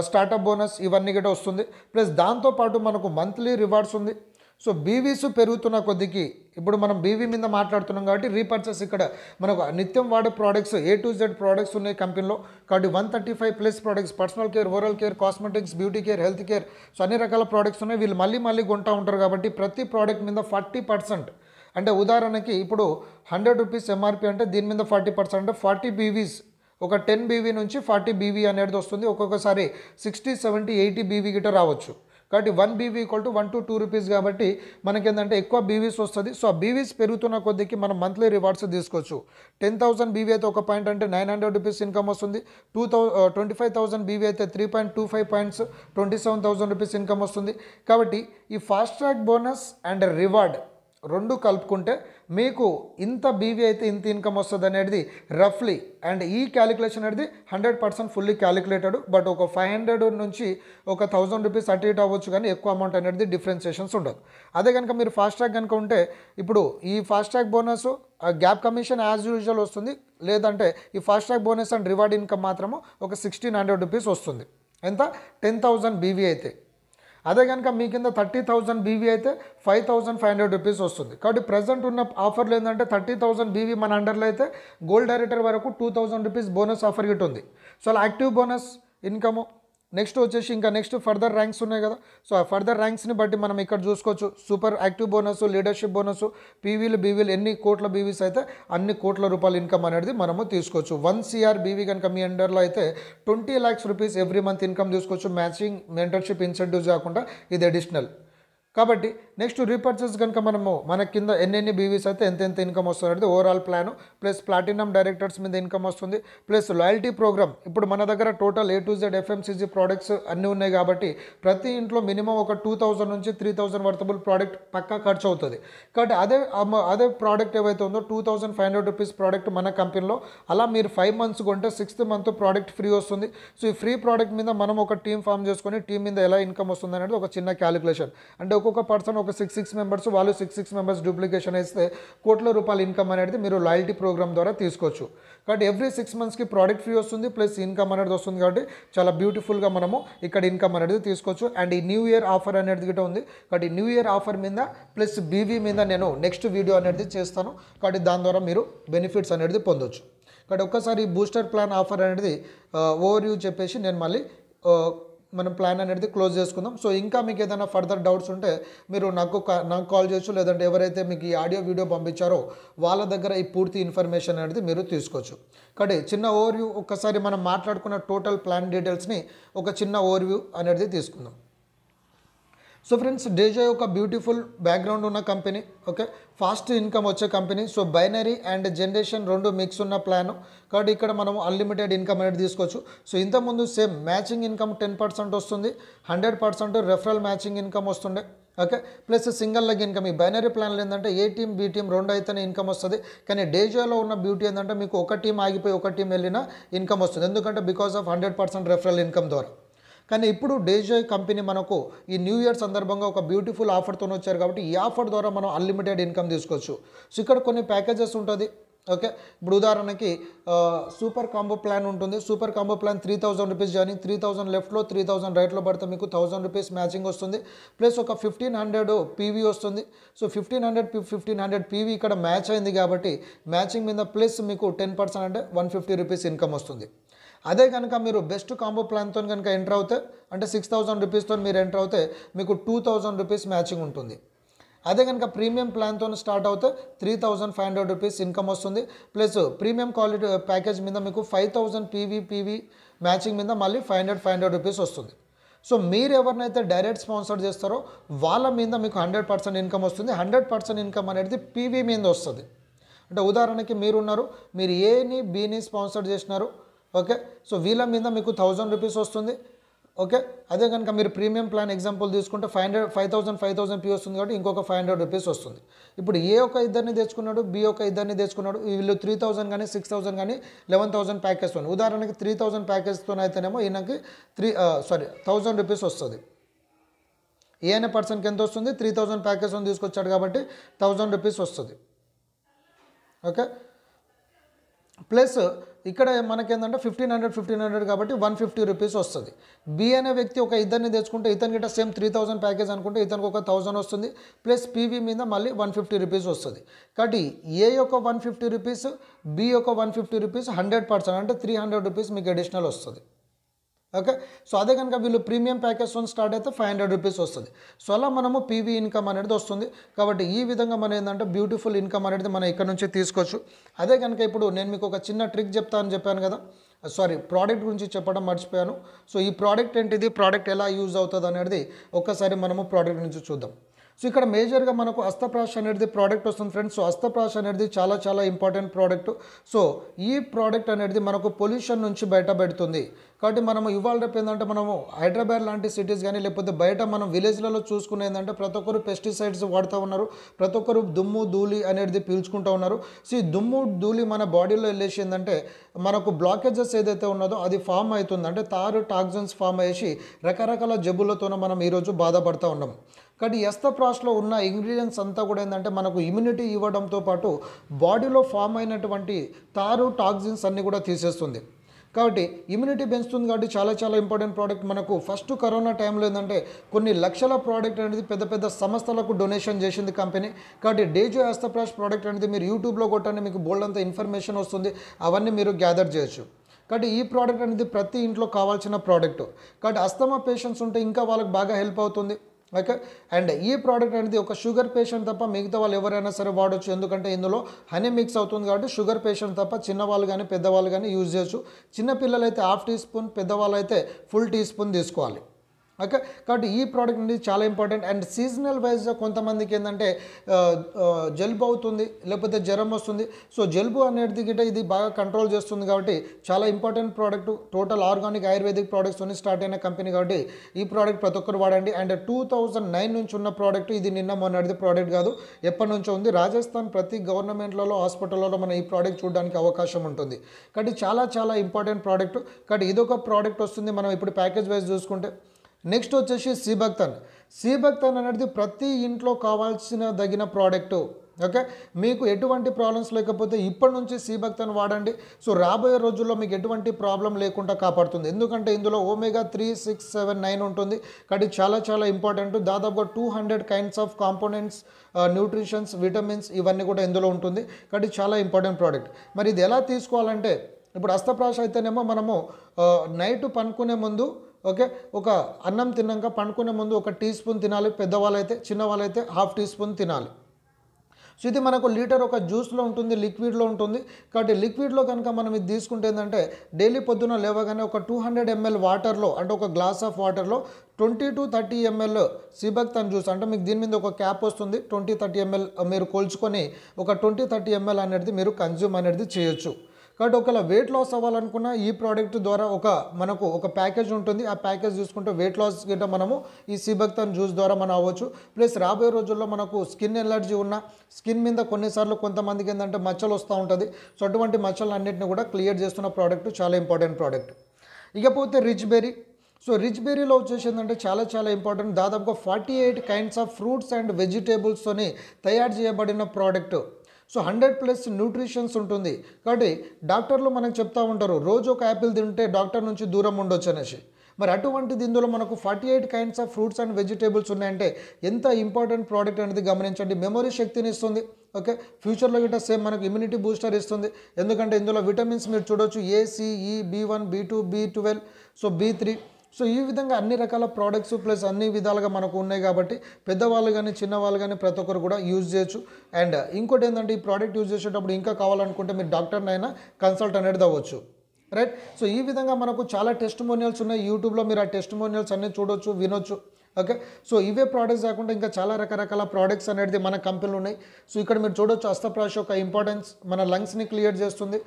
స్టార్టప్ బోనస్ ఇవన్నీ కూడా వస్తుంది ప్లస్ దాంతోపాటు మనకు మంత్లీ రివార్డ్స్ ఉంది సో బీవీస్ పెరుగుతున్న కొద్దికి ఇప్పుడు మనం బీవీ మీద మాట్లాడుతున్నాం కాబట్టి రీపర్చేస్ ఇక్కడ మనకు నిత్యం వాడే products A to Z products ఉన్నాయి కంపెనీలో కాబట్టి one thirty five plus products personal care oral care cosmetics beauty care health care so అన్ని రకాల ప్రోడక్ట్స్ ఉన్నాయి వీళ్ళు మళ్ళీ మళ్ళీ కొంటా ఉంటారు కాబట్టి ప్రతి ప్రోడక్ట్ మీద ఫార్టీ పర్సెంట్ అంటే ఉదాహరణకి ఇప్పుడు హండ్రెడ్ రూపీస్ ఎంఆర్పి అంటే దీని మీద ఫార్టీ పర్సెంట్ అంటే ఫార్టీ బీవీస్ ఒక టెన్ బీవీ నుంచి ఫార్టీ బీవీ అనేది వస్తుంది ఒక్కొక్కసారి సిక్స్టీ సెవెంటీ ఎయిటీ బీవీ గిట రావచ్చు కాబట్టి one BV equal to one to two rupees కాబట్టి ఏంటంటే ఎక్కువ బీవీస్ వస్తుంది సో ఆ బీవీస్ పెరుగుతున్న కొద్దికి మనం మంత్లీ రివార్డ్స్ తీసుకోవచ్చు టెన్ థౌసండ్ బీవీ అయితే ఒక పాయింట్ అంటే నైన్ హండ్రెడ్ రూపీస్ ఇన్కమ్ వస్తుంది two thou twenty five thousand BV అయితే three point two five points twenty seven thousand rupees income వస్తుంది కాబట్టి ఈ fast track bonus and reward రెండు కలుపుకుంటే మీకు ఇంత బీవీ అయితే ఇంత ఇన్కమ్ వస్తుంది అనేది రఫ్లీ అండ్ ఈ క్యాలిక్యులేషన్ అనేది hundred percent fully calculated but ఒక ఫైవ్ హండ్రెడ్ నుంచి ఒక థౌజండ్ రూపీస్ అటు ఇటు అవ్వచ్చు కానీ ఎక్కువ అమౌంట్ అనేది డిఫరెన్సేషన్స్ ఉండదు అదే కనుక మీరు ఫాస్ట్ ట్రాక్ కనుక ఉంటే ఇప్పుడు ఈ fast track bonus gap commission as usual వస్తుంది లేదంటే ఈ fast track bonus and reward income మాత్రము ఒక సిక్స్టీన్ హండ్రెడ్ రూపీస్ వస్తుంది ఎంత టెన్ థౌజండ్ బీవీ అయితే అదే కనుక మీ కింద థర్టీ థౌసండ్ బీవీ అయితే five thousand five hundred rupees వస్తుంది కాబట్టి ప్రజెంట్ ఉన్న ఆఫర్లు ఏంటంటే థర్టీ థౌసండ్ బీవీ మన అండర్లో అయితే గోల్డ్ డైరెక్టర్ వరకు two thousand rupees bonus offer గిట్ ఉంది సో అలా యాక్టివ్ బోనస్ ఇన్కము నెక్స్ట్ వచ్చేసి ఇంకా నెక్స్ట్ ఫర్దర్ ర్యాంక్స్ ఉన్నాయి కదా సో ఆ ఫర్దర్ ర్యాంక్స్ని బట్టి మనం ఇక్కడ చూసుకోవచ్చు super active bonus leadership bonus పీవీలు బీవీలు ఎన్ని కోట్ల బీవీస్ అయితే అన్ని కోట్ల రూపాయల ఇన్కమ్ అనేది మనము తీసుకోవచ్చు వన్ సిఆర్ బీవీ కనుక మీ అండర్లో అయితే twenty lakhs rupees every month income తీసుకోవచ్చు మ్యాచింగ్ మెంటర్షిప్ ఇన్సెంటివ్స్ కాకుండా ఇది అడిషనల్ కాబట్టి నెక్స్ట్ రీపర్చేస్ కనుక మనము మన కింద ఎన్నెన్ని బీవీస్ అయితే ఎంతెంత ఇన్కమ్ వస్తుంది overall plan plus platinum directors మీద ఇన్కమ్ వస్తుంది ప్లస్ లాయల్టీ ప్రోగ్రామ్ ఇప్పుడు మన దగ్గర total A to Z FMCG products అన్నీ ఉన్నాయి కాబట్టి ప్రతి ఇంట్లో మినిమం ఒక టూ థౌసండ్ నుంచి త్రీ థౌజండ్ వర్తబుల్ ప్రోడక్ట్ పక్కా ఖర్చు అవుతుంది కాబట్టి అదే అదే ప్రోడక్ట్ ఏవైతే ఉందో two thousand five hundred rupees product మన కంపెనీలో అలా మీరు ఫైవ్ మంత్స్ కొంటే సిక్స్త్ మంత్ ప్రోడక్ట్ ఫ్రీ వస్తుంది సో ఈ ఫ్రీ ప్రోడక్ట్ మీద మనం ఒక టీం ఫామ్ చేసుకొని టీం మీద ఎలా ఇన్కమ్ వస్తుంది అనేది ఒక చిన్న క్యాలిక్యులేషన్ అంటే ఒక్కొక్క పర్సన్ ఒక సిక్స్ సిక్స్ మెంబర్స్ వాళ్ళు సిక్స్ సిక్స్ మెంబర్స్ డూప్లికేషన్ వేస్తే కోట్ల రూపాయల ఇన్కమ్ అనేది మీరు లాయల్టీ ప్రోగ్రామ్ ద్వారా తీసుకోవచ్చు కాబట్టి ఎవ్రీ సిక్స్ మంత్స్కి ప్రోడక్ట్ ఫ్రీ వస్తుంది ప్లస్ ఇన్కమ్ అనేది వస్తుంది కాబట్టి చాలా బ్యూటిఫుల్గా మనము ఇక్కడ ఇన్కమ్ అనేది తీసుకోవచ్చు అండ్ ఈ న్యూ ఇయర్ ఆఫర్ అనేది కూడా ఉంది కాబట్టి న్యూ ఇయర్ ఆఫర్ మీద ప్లస్ బీవీ మీద నేను నెక్స్ట్ వీడియో అనేది చేస్తాను కాబట్టి దాని ద్వారా మీరు బెనిఫిట్స్ అనేది పొందొచ్చు కాబట్టి ఒక్కసారి బూస్టర్ ప్లాన్ ఆఫర్ అనేది ఓవర్ uh, యూ చెప్పేసి నేను మళ్ళీ uh, మనం ప్లాన్ అనేది క్లోజ్ చేసుకుందాం సో ఇంకా మీకు ఏదైనా ఫర్దర్ డౌట్స్ ఉంటే మీరు నాకు నాకు కాల్ చేయొచ్చు లేదంటే ఎవరైతే మీకు ఈ ఆడియో వీడియో పంపించారో వాళ్ళ దగ్గర ఈ పూర్తి ఇన్ఫర్మేషన్ అనేది మీరు తీసుకోవచ్చు కాబట్టి చిన్న ఓవర్వ్యూ ఒక్కసారి మనం మాట్లాడుకున్న టోటల్ ప్లాన్ డీటెయిల్స్ని ఒక చిన్న ఓవర్వ్యూ అనేది తీసుకుందాం సో ఫ్రెండ్స్ డేజా ఒక బ్యూటిఫుల్ బ్యాక్గ్రౌండ్ ఉన్న కంపెనీ ఓకే ఫాస్ట్ ఇన్కమ్ వచ్చే company so binary and generation రెండు మిక్స్ ఉన్న ప్లాన్ కాబట్టి ఇక్కడ మనం అన్లిమిటెడ్ ఇన్కమ్ అనేది తీసుకోవచ్చు సో ఇంతకుముందు same matching income ten percent వస్తుంది hundred percent referral matching income వస్తుండే okay plus single leg income ఈ బైనరీ ప్లాన్లు ఏంటంటే ఏ టీం బి టీం రెండు అయితేనే ఇన్కమ్ వస్తుంది కానీ డేజాలో ఉన్న బ్యూటీ ఏంటంటే మీకు ఒక టీం ఆగిపోయి ఒక టీం వెళ్ళినా ఇన్కమ్ వస్తుంది ఎందుకంటే because of hundred percent referral income ద్వారా కానీ ఇప్పుడు డేజాయ్ కంపెనీ మనకు ఈ న్యూ ఇయర్ సందర్భంగా ఒక బ్యూటిఫుల్ ఆఫర్తో వచ్చారు కాబట్టి ఈ ఆఫర్ ద్వారా మనం అన్లిమిటెడ్ ఇన్కమ్ తీసుకోవచ్చు సో ఇక్కడ కొన్ని ప్యాకేజెస్ ఉంటుంది ఓకే ఇప్పుడు ఉదాహరణకి సూపర్ కాంబో ప్లాన్ ఉంటుంది super combo plan three thousand rupees joining three thousand లెఫ్ట్లో త్రీ థౌసండ్ రైట్లో పడితే మీకు థౌసండ్ రూపీస్ మ్యాచింగ్ వస్తుంది ప్లస్ ఒక ఫిఫ్టీన్ హండ్రెడ్ పీవీ వస్తుంది so fifteen hundred fifteen hundred PV ఇక్కడ మ్యాచ్ అయింది కాబట్టి మ్యాచింగ్ మీద ప్లస్ మీకు టెన్ పర్సెంట్ అంటే వన్ ఫిఫ్టీ రూపీస్ ఇన్కమ్ వస్తుంది అదే కనుక మీరు బెస్ట్ కాంబో ప్లాన్తో కనుక ఎంటర్ అవుతే అంటే సిక్స్ థౌజండ్ రూపీస్తో మీరు ఎంటర్ అవుతే మీకు టూ థౌజండ్ రూపీస్ మ్యాచింగ్ ఉంటుంది అదే కనుక ప్రీమియం ప్లాన్తో స్టార్ట్ అవుతే three thousand five hundred rupees income వస్తుంది ప్లస్ ప్రీమియం క్వాలిటీ ప్యాకేజ్ మీద మీకు five thousand PV PV matching మీద మళ్ళీ five hundred five hundred rupees వస్తుంది సో మీరు ఎవరినైతే డైరెక్ట్ స్పాన్సర్ చేస్తారో వాళ్ళ మీద మీకు హండ్రెడ్ పర్సెంట్ ఇన్కమ్ వస్తుంది హండ్రెడ్ పర్సెంట్ ఇన్కమ్ అనేది పీవీ మీద వస్తుంది అంటే ఉదాహరణకి మీరున్నారు మీరు ఏని బీని స్పాన్సర్ చేసినారు ఓకే సో వీళ్ళ మీద మీకు థౌజండ్ రూపీస్ వస్తుంది ఓకే అదే కనుక మీరు ప్రీమియం ప్లాన్ ఎగ్జాంపుల్ తీసుకుంటే five hundred five thousand five thousand P వస్తుంది కాబట్టి ఇంకొక ఫైవ్ హండ్రెడ్ రూపీస్ వస్తుంది ఇప్పుడు ఏ ఒక ఇద్దరిని తెచ్చుకున్నాడు బి ఒక ఇద్దరిని తెచ్చుకున్నాడు వీళ్ళు త్రీ థౌసండ్ కానీ సిక్స్ థౌసండ్ కానీ లెవెన్ థౌసండ్ ప్యాకేజ్ ఉంది ఉదాహరణకి త్రీ థౌసండ్ ప్యాకేజ్తో అయితేనేమో ఈయనకి త్రీ సారీ థౌసండ్ రూపీస్ వస్తుంది ఏ అనే పర్సన్కి ఎంత వస్తుంది త్రీ థౌసండ్ ప్యాకేజ్ తీసుకొచ్చాడు కాబట్టి థౌసండ్ రూపీస్ వస్తుంది ఓకే ప్లస్ ఇక్కడ మనకేందంటే ఫిఫ్టీన్ హండ్రెడ్ ఫిఫ్టీన్ హండ్రెడ్ కాబట్టి వన్ ఫిఫ్టీ రూపీస్ వస్తుంది బి అనే వ్యక్తి ఒక ఇద్దరిని తెచ్చుకుంటే ఇతని గిట్ట సేమ్ త్రీ థౌసండ్ ప్యాకేజ్ అనుకుంటే ఇతనికి ఒక థౌసండ్ వస్తుంది ప్లస్ పీవీ మీద మళ్ళీ వన్ ఫిఫ్టీ రూపీస్ వస్తుంది కాబట్టి ఏ యొక్క వన్ ఫిఫ్టీ రూపీస్ బి యొక్క one fifty rupees hundred percent అంటే త్రీ హండ్రెడ్ రూపీస్ మీకు అడిషనల్ వస్తుంది ఓకే సో అదే కనుక వీళ్ళు ప్రీమియం ప్యాకేజ్ వన్ స్టార్ట్ అయితే ఫైవ్ హండ్రెడ్ రూపీస్ వస్తుంది సో అలా మనము పీవీ ఇన్కమ్ అనేది వస్తుంది కాబట్టి ఈ విధంగా మన ఏంటంటే బ్యూటిఫుల్ ఇన్కమ్ అనేది మనం ఇక్కడ నుంచి తీసుకోవచ్చు అదే కనుక ఇప్పుడు నేను మీకు ఒక చిన్న ట్రిక్ చెప్తానని చెప్పాను కదా సారీ ప్రోడక్ట్ గురించి చెప్పడం మర్చిపోయాను సో ఈ ప్రోడక్ట్ ఏంటిది ప్రోడక్ట్ ఎలా యూజ్ అవుతుంది అనేది ఒక్కసారి మనము ప్రోడక్ట్ నుంచి చూద్దాం సో ఇక్కడ మేజర్గా మనకు హస్తప్రాష్ అనేది ప్రోడక్ట్ వస్తుంది ఫ్రెండ్స్ సో హస్తప్రాష్ అనేది చాలా చాలా ఇంపార్టెంట్ ప్రోడక్ట్ సో ఈ ప్రోడక్ట్ అనేది మనకు పొల్యూషన్ నుంచి బయటపెడుతుంది కాబట్టి మనం ఇవాళ రేపు ఏంటంటే మనము హైదరాబాద్ లాంటి సిటీస్ కానీ లేకపోతే బయట మనం విలేజ్లలో చూసుకునే ఏంటంటే ప్రతి ఒక్కరు పెస్టిసైడ్స్ వాడుతూ ఉన్నారు ప్రతి ఒక్కరు దుమ్ము ధూళి అనేది పీల్చుకుంటూ ఉన్నారు సో ఈ దుమ్ము ధూళి మన బాడీలో వెళ్ళేసి ఏంటంటే మనకు బ్లాకేజెస్ ఏదైతే ఉన్నదో అది ఫామ్ అవుతుందంటే తారు టాక్సిన్స్ ఫామ్ అయ్యేసి రకరకాల జబ్బులతోనూ మనం ఈరోజు బాధపడుతూ ఉన్నాం కానీ ఎస్తప్రాస్లో ఉన్న ఇంగ్రీడియంట్స్ అంతా కూడా ఏంటంటే మనకు ఇమ్యూనిటీ ఇవ్వడంతో పాటు బాడీలో ఫామ్ అయినటువంటి తారు టాక్సిన్స్ అన్నీ కూడా తీసేస్తుంది కాబట్టి ఇమ్యూనిటీ పెంచుతుంది కాబట్టి చాలా చాలా ఇంపార్టెంట్ ప్రోడక్ట్ మనకు ఫస్ట్ కరోనా టైంలో ఏంటంటే కొన్ని లక్షల ప్రోడక్ట్ అనేది పెద్ద పెద్ద సంస్థలకు డొనేషన్ చేసింది కంపెనీ కాబట్టి డేజో ఆస్తప్రాష్ ప్రోడక్ట్ అనేది మీరు యూట్యూబ్లో కొట్టండి మీకు బోల్డ్ అంత ఇన్ఫర్మేషన్ వస్తుంది అవన్నీ మీరు గ్యాదర్ చేయొచ్చు కాబట్టి ఈ ప్రోడక్ట్ అనేది ప్రతి ఇంట్లో కావాల్సిన ప్రోడక్ట్ కాబట్టి అస్తమా పేషెంట్స్ ఉంటే ఇంకా వాళ్ళకి బాగా హెల్ప్ అవుతుంది ఓకే అండ్ ఈ ప్రోడక్ట్ అనేది ఒక షుగర్ పేషెంట్ తప్ప మిగతా వాళ్ళు ఎవరైనా సరే వాడచ్చు ఎందుకంటే ఇందులో హనీ మిక్స్ అవుతుంది కాబట్టి షుగర్ పేషెంట్ తప్ప చిన్నవాళ్ళు కానీ పెద్దవాళ్ళు కానీ యూజ్ చేయొచ్చు చిన్నపిల్లలు అయితే హాఫ్ టీ స్పూన్ పెద్దవాళ్ళు అయితే ఫుల్ టీ స్పూన్ తీసుకోవాలి ఓకే కాబట్టి ఈ ప్రోడక్ట్ అనేది చాలా ఇంపార్టెంట్ అండ్ సీజనల్ వైజ్గా కొంతమందికి ఏంటంటే జలుబు అవుతుంది లేకపోతే జ్వరం వస్తుంది సో జలుబు అనేది గిట్ట ఇది బాగా కంట్రోల్ చేస్తుంది కాబట్టి చాలా important product total organic ayurvedic ప్రోడక్ట్స్తో స్టార్ట్ అయిన కంపెనీ కాబట్టి ఈ ప్రోడక్ట్ ప్రతి ఒక్కరు వాడండి అండ్ టూ థౌజండ్ నైన్ నుంచి ఉన్న ప్రోడక్ట్ ఇది నిన్న మొన్నటిది ప్రోడక్ట్ కాదు ఎప్పటి నుంచో ఉంది రాజస్థాన్ ప్రతి గవర్నమెంట్లలో హాస్పిటల్లో మనం ఈ ప్రోడక్ట్ చూడడానికి అవకాశం ఉంటుంది కాబట్టి చాలా చాలా ఇంపార్టెంట్ ప్రోడక్ట్ కాబట్టి ఇదొక ప్రోడక్ట్ వస్తుంది మనం ఇప్పుడు ప్యాకేజ్ వైజ్ చూసుకుంటే నెక్స్ట్ వచ్చేసి సీబక్తన్ సిబక్తన్ అనేది ప్రతి ఇంట్లో కావాల్సిన తగిన ప్రోడక్టు ఓకే మీకు ఎటువంటి ప్రాబ్లమ్స్ లేకపోతే ఇప్పటి నుంచి సీబక్తన్ వాడండి సో రాబోయే రోజుల్లో మీకు ఎటువంటి ప్రాబ్లం లేకుండా కాపాడుతుంది ఎందుకంటే ఇందులో omega three six seven nine ఉంటుంది కాబట్టి చాలా చాలా ఇంపార్టెంట్ దాదాపుగా two hundred kinds of components nutritions vitamins ఇవన్నీ కూడా ఇందులో ఉంటుంది కాబట్టి చాలా ఇంపార్టెంట్ ప్రోడక్ట్ మరి ఇది ఎలా తీసుకోవాలంటే ఇప్పుడు అస్తప్రాష అయితేనేమో మనము నైట్ uh, పనుకునే ముందు ఓకే ఒక అన్నం తిన్నాక పండుకునే ముందు ఒక టీ స్పూన్ తినాలి పెద్దవాళ్ళైతే చిన్నవాళ్ళైతే హాఫ్ టీ స్పూన్ తినాలి సో ఇది మనకు లీటర్ ఒక జ్యూస్లో ఉంటుంది లిక్విడ్లో ఉంటుంది కాబట్టి లిక్విడ్లో కనుక మనం ఇది తీసుకుంటే ఏంటంటే డైలీ పొద్దున లేవగానే ఒక టూ హండ్రెడ్ ఎంఎల్ వాటర్లో అంటే ఒక గ్లాస్ ఆఫ్ వాటర్లో ట్వంటీ టు థర్టీ ఎంఎల్ సిబక్తన్ జ్యూస్ అంటే మీకు దీని మీద ఒక క్యాప్ వస్తుంది ట్వంటీ థర్టీ ఎంఎల్ మీరు కొలుచుకొని ఒక ట్వంటీ థర్టీ ఎంఎల్ అనేది మీరు కన్జ్యూమ్ అనేది చేయొచ్చు కాబట్టి ఒకవేళ వెయిట్ లాస్ అవ్వాలనుకున్న ఈ ప్రోడక్ట్ ద్వారా ఒక మనకు ఒక ప్యాకేజ్ ఉంటుంది ఆ ప్యాకేజ్ చూసుకుంటే వెయిట్ లాస్ గిట్ట మనము ఈ సిబక్తన్ జ్యూస్ ద్వారా మనం అవ్వచ్చు ప్లస్ రాబోయే రోజుల్లో మనకు స్కిన్ ఎలర్జీ ఉన్న స్కిన్ మీద కొన్నిసార్లు కొంతమందికి ఏంటంటే మచ్చలు వస్తూ ఉంటుంది సో అటువంటి అన్నింటినీ కూడా క్లియర్ చేస్తున్న ప్రోడక్ట్ చాలా ఇంపార్టెంట్ ప్రోడక్ట్ ఇకపోతే రిచ్ బెర్రీ సో రిచ్ బెర్రీలో వచ్చేసి ఏంటంటే చాలా చాలా ఇంపార్టెంట్ దాదాపుగా forty eight kinds of fruits and వెజిటేబుల్స్తోని తయారు చేయబడిన product so hundred plus nutritions ఉంటుంది కాబట్టి డాక్టర్లు మనకు చెప్తా ఉంటారు రోజు ఒక యాపిల్ తింటే డాక్టర్ నుంచి దూరం ఉండొచ్చు అనేసి మరి అటువంటి దీనిలో మనకు forty eight kinds of fruits and vegetables ఉన్నాయంటే ఎంత ఇంపార్టెంట్ ప్రోడక్ట్ అనేది గమనించండి మెమొరీ శక్తిని ఇస్తుంది ఓకే ఫ్యూచర్లో గిట్ట సేమ్ మనకు ఇమ్యూనిటీ బూస్టర్ ఇస్తుంది ఎందుకంటే ఇందులో విటమిన్స్ మీరు చూడొచ్చు ACE CE B one B two B twelve so B three so ఈ విధంగా అన్ని రకాల ప్రోడక్ట్స్ ప్లస్ అన్ని విధాలుగా మనకు ఉన్నాయి కాబట్టి పెద్దవాళ్ళు కానీ చిన్నవాళ్ళు కానీ ప్రతి ఒక్కరు కూడా యూజ్ చేయొచ్చు అండ్ ఇంకోటి ఏంటంటే ఈ ప్రోడక్ట్ యూజ్ చేసేటప్పుడు ఇంకా కావాలనుకుంటే మీరు డాక్టర్ని అయినా కన్సల్ట్ అనేది అవ్వచ్చు రైట్ సో ఈ విధంగా మనకు చాలా టెస్ట్ మోనియల్స్ ఉన్నాయి యూట్యూబ్లో మీరు ఆ టెస్ట్ మోనియల్స్ అన్నీ చూడొచ్చు వినొచ్చు ఓకే సో ఇవే ప్రోడక్ట్స్ కాకుండా ఇంకా చాలా రకరకాల ప్రోడక్ట్స్ అనేది మన కంపెనీలు ఉన్నాయి సో ఇక్కడ మీరు చూడొచ్చు అస్తప్రాష్ యొక్క ఇంపార్టెన్స్ మన లంగ్స్ని క్లియర్ చేస్తుంది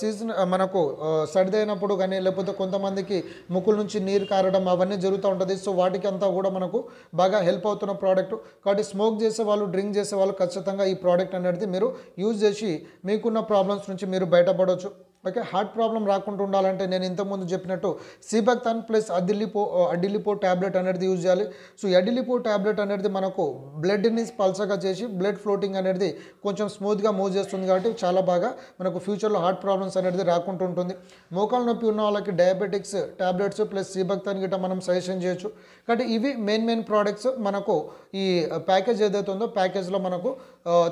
సీజన్ uh, uh, మనకు uh, అయినప్పుడు కానీ లేకపోతే కొంతమందికి ముక్కుల నుంచి నీరు కారడం అవన్నీ జరుగుతూ ఉంటుంది సో వాటికి అంతా కూడా మనకు బాగా హెల్ప్ అవుతున్న ప్రోడక్ట్ కాబట్టి స్మోక్ చేసే వాళ్ళు డ్రింక్ చేసే వాళ్ళు ఖచ్చితంగా ఈ ప్రోడక్ట్ అనేది మీరు యూజ్ చేసి మీకున్న ప్రాబ్లమ్స్ నుంచి మీరు బయటపడవచ్చు ఓకే హార్ట్ ప్రాబ్లం రాకుండా ఉండాలంటే నేను ఇంతకుముందు చెప్పినట్టు సిబక్తన్ ప్లస్ అదిలిపో అడిలిపో ట్యాబ్లెట్ అనేది యూజ్ చేయాలి సో అడిలిపో ట్యాబ్లెట్ అనేది మనకు బ్లడ్ని పల్సగా చేసి బ్లడ్ ఫ్లోటింగ్ అనేది కొంచెం స్మూత్గా మూవ్ చేస్తుంది కాబట్టి చాలా బాగా మనకు ఫ్యూచర్లో హార్ట్ ప్రాబ్లమ్స్ అనేది రాకుండా ఉంటుంది మోకాల నొప్పి ఉన్న వాళ్ళకి డయాబెటిక్స్ ట్యాబ్లెట్స్ ప్లస్ సిబక్తాన్ గిట్ట మనం సజెషన్ చేయొచ్చు కాబట్టి ఇవి మెయిన్ మెయిన్ ప్రోడక్ట్స్ మనకు ఈ ప్యాకేజ్ ఏదైతే ఉందో ప్యాకేజ్లో మనకు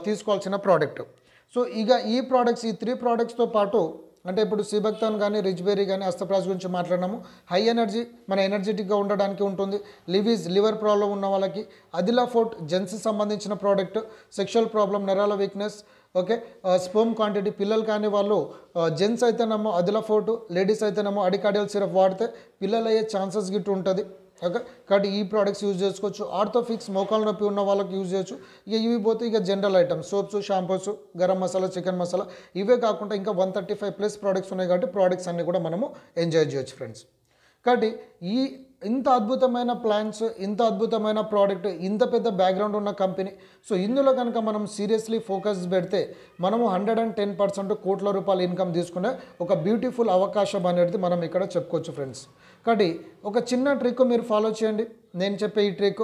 తీసుకోవాల్సిన ప్రోడక్ట్ సో ఇక ఈ ప్రోడక్ట్స్ ఈ త్రీ ప్రోడక్ట్స్తో పాటు అంటే ఇప్పుడు సీబక్తాన్ కానీ రిజ్బెరీ కానీ అస్తప్రాజ్ గురించి మాట్లాడినాము హై ఎనర్జీ మన ఎనర్జెటిక్గా ఉండడానికి ఉంటుంది లివీజ్ లివర్ ప్రాబ్లం ఉన్న వాళ్ళకి అదిలా ఫోర్ట్ జెన్స్ సంబంధించిన ప్రోడక్ట్ సెక్షువల్ ప్రాబ్లం నెరాల వీక్నెస్ ఓకే స్పోమ్ క్వాంటిటీ పిల్లలు కానీ వాళ్ళు జెంట్స్ అయితేనేమో అదిలా ఫోర్టు లేడీస్ అయితేనేమో అడికాడియల్ సిరప్ వాడితే పిల్లలు అయ్యే ఛాన్సెస్ గిట్టు ఉంటుంది ఓకే కాబట్టి ఈ ప్రోడక్ట్స్ యూజ్ చేసుకోవచ్చు ఆర్థోఫిక్స్ మోకాల నొప్పి ఉన్న వాళ్ళకి యూజ్ చేయొచ్చు ఇక ఇవి పోతే ఇక general items soaps shampoos garam masala chicken masala ఇవే కాకుండా ఇంకా one thirty five plus products ఉన్నాయి కాబట్టి ప్రోడక్ట్స్ అన్నీ కూడా మనము ఎంజాయ్ చేయొచ్చు ఫ్రెండ్స్ కాబట్టి ఈ ఇంత అద్భుతమైన ప్లాన్స్ ఇంత అద్భుతమైన ప్రోడక్ట్ ఇంత పెద్ద బ్యాక్గ్రౌండ్ ఉన్న కంపెనీ సో ఇందులో కనుక మనం సీరియస్లీ ఫోకస్ పెడితే మనము హండ్రెడ్ అండ్ టెన్ పర్సెంట్ కోట్ల రూపాయల ఇన్కమ్ తీసుకునే ఒక బ్యూటిఫుల్ అవకాశం అనేది మనం ఇక్కడ చెప్పుకోవచ్చు ఫ్రెండ్స్ కాబట్టి ఒక చిన్న ట్రిక్ మీరు ఫాలో చేయండి నేను చెప్పే ఈ ట్రిక్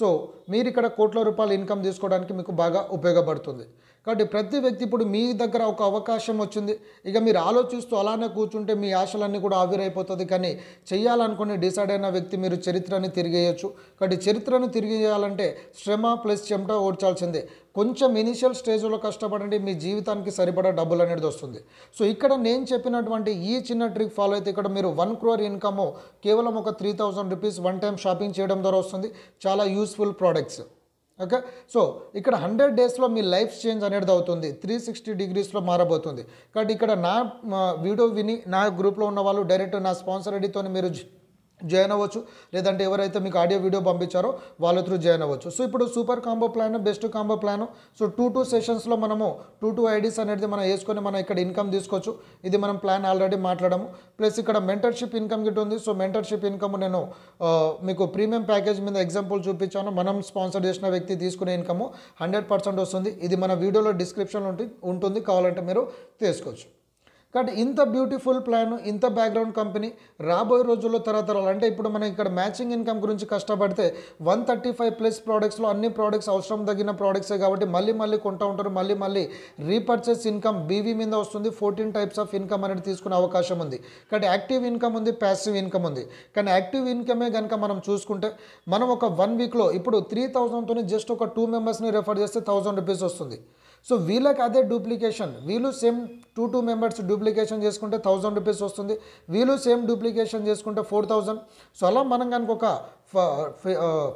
సో మీరు ఇక్కడ కోట్ల రూపాయల ఇన్కమ్ తీసుకోవడానికి మీకు బాగా ఉపయోగపడుతుంది కాబట్టి ప్రతి వ్యక్తి ఇప్పుడు మీ దగ్గర ఒక అవకాశం వచ్చింది ఇక మీరు ఆలోచిస్తూ అలానే కూర్చుంటే మీ ఆశలన్నీ కూడా ఆవిరైపోతుంది కానీ చేయాలనుకుని డిసైడ్ అయిన వ్యక్తి మీరు చరిత్రని తిరిగేయచ్చు కాబట్టి చరిత్రను తిరిగేయాలంటే శ్రమ ప్లస్ చెమట ఓడ్చాల్సిందే కొంచెం ఇనిషియల్ స్టేజ్లో కష్టపడండి మీ జీవితానికి సరిపడా డబ్బులు అనేది వస్తుంది సో ఇక్కడ నేను చెప్పినటువంటి ఈ చిన్న ట్రిక్ ఫాలో అయితే ఇక్కడ మీరు వన్ క్రోర్ ఇన్కమ్ కేవలం ఒక three thousand rupees one time shopping చేయడం ద్వారా వస్తుంది చాలా యూస్ఫుల్ ప్రోడక్ట్స్ ఓకే సో ఇక్కడ హండ్రెడ్ డేస్లో మీ లైఫ్ చేంజ్ అనేది అవుతుంది త్రీ సిక్స్టీ డిగ్రీస్లో మారబోతుంది కాబట్టి ఇక్కడ నా వీడియో విని నా గ్రూప్లో ఉన్న వాళ్ళు డైరెక్ట్ నా స్పాన్సర్ ఐడితో మీరు జాయిన్ అవ్వచ్చు లేదంటే ఎవరైతే మీకు ఆడియో వీడియో పంపించారో వాళ్ళ త్రూ జాయిన్ అవ్వచ్చు సో ఇప్పుడు super combo plan best combo plan so two two సెషన్స్లో మనము టూ టూ ఐడీస్ అనేది మనం వేసుకొని మనం ఇక్కడ ఇన్కమ్ తీసుకోవచ్చు ఇది మనం ప్లాన్ ఆల్రెడీ మాట్లాడము ప్లస్ ఇక్కడ మెంటర్షిప్ ఇన్కమ్ గిట్ ఉంది సో మెంటర్షిప్ ఇన్కమ్ నేను మీకు ప్రీమియం ప్యాకేజ్ మీద ఎగ్జాంపుల్ చూపించాను మనం స్పాన్సర్ చేసిన వ్యక్తి తీసుకునే ఇన్కమ్ హండ్రెడ్ పర్సెంట్ వస్తుంది ఇది మన వీడియోలో డిస్క్రిప్షన్లో ఉంటుంది కావాలంటే మీరు తీసుకోవచ్చు కాబట్టి ఇంత బ్యూటిఫుల్ ప్లాన్ ఇంత బ్యాక్గ్రౌండ్ కంపెనీ రాబోయే రోజుల్లో తరతరాలు అంటే ఇప్పుడు మనం ఇక్కడ మ్యాచింగ్ ఇన్కమ్ గురించి కష్టపడితే వన్ థర్టీ ఫైవ్ ప్లస్ ప్రోడక్ట్స్లో అన్ని ప్రోడక్ట్స్ అవసరం తగిన ప్రోడక్ట్సే కాబట్టి మళ్ళీ మళ్ళీ కొంటూ ఉంటారు మళ్ళీ మళ్ళీ రీపర్చేస్ ఇన్కమ్ బీవీ మీద వస్తుంది ఫోర్టీన్ టైప్స్ ఆఫ్ ఇన్కమ్ అనేది తీసుకునే అవకాశం ఉంది కాబట్టి యాక్టివ్ ఇన్కమ్ ఉంది ప్యాసివ్ ఇన్కమ్ ఉంది కానీ యాక్టివ్ ఇన్కమే కనుక మనం చూసుకుంటే మనం ఒక వన్ వీక్లో ఇప్పుడు త్రీ థౌజండ్తోనే జస్ట్ ఒక టూ మెంబర్స్ని రెఫర్ చేస్తే థౌజండ్ రూపీస్ వస్తుంది సో వీళ్ళకి అదే డూప్లికేషన్ వీళ్ళు same two two members duplication చేసుకుంటే థౌజండ్ రూపీస్ వస్తుంది వీళ్ళు సేమ్ డూప్లికేషన్ చేసుకుంటే ఫోర్ థౌజండ్ సో అలా మనం కనుక ఒక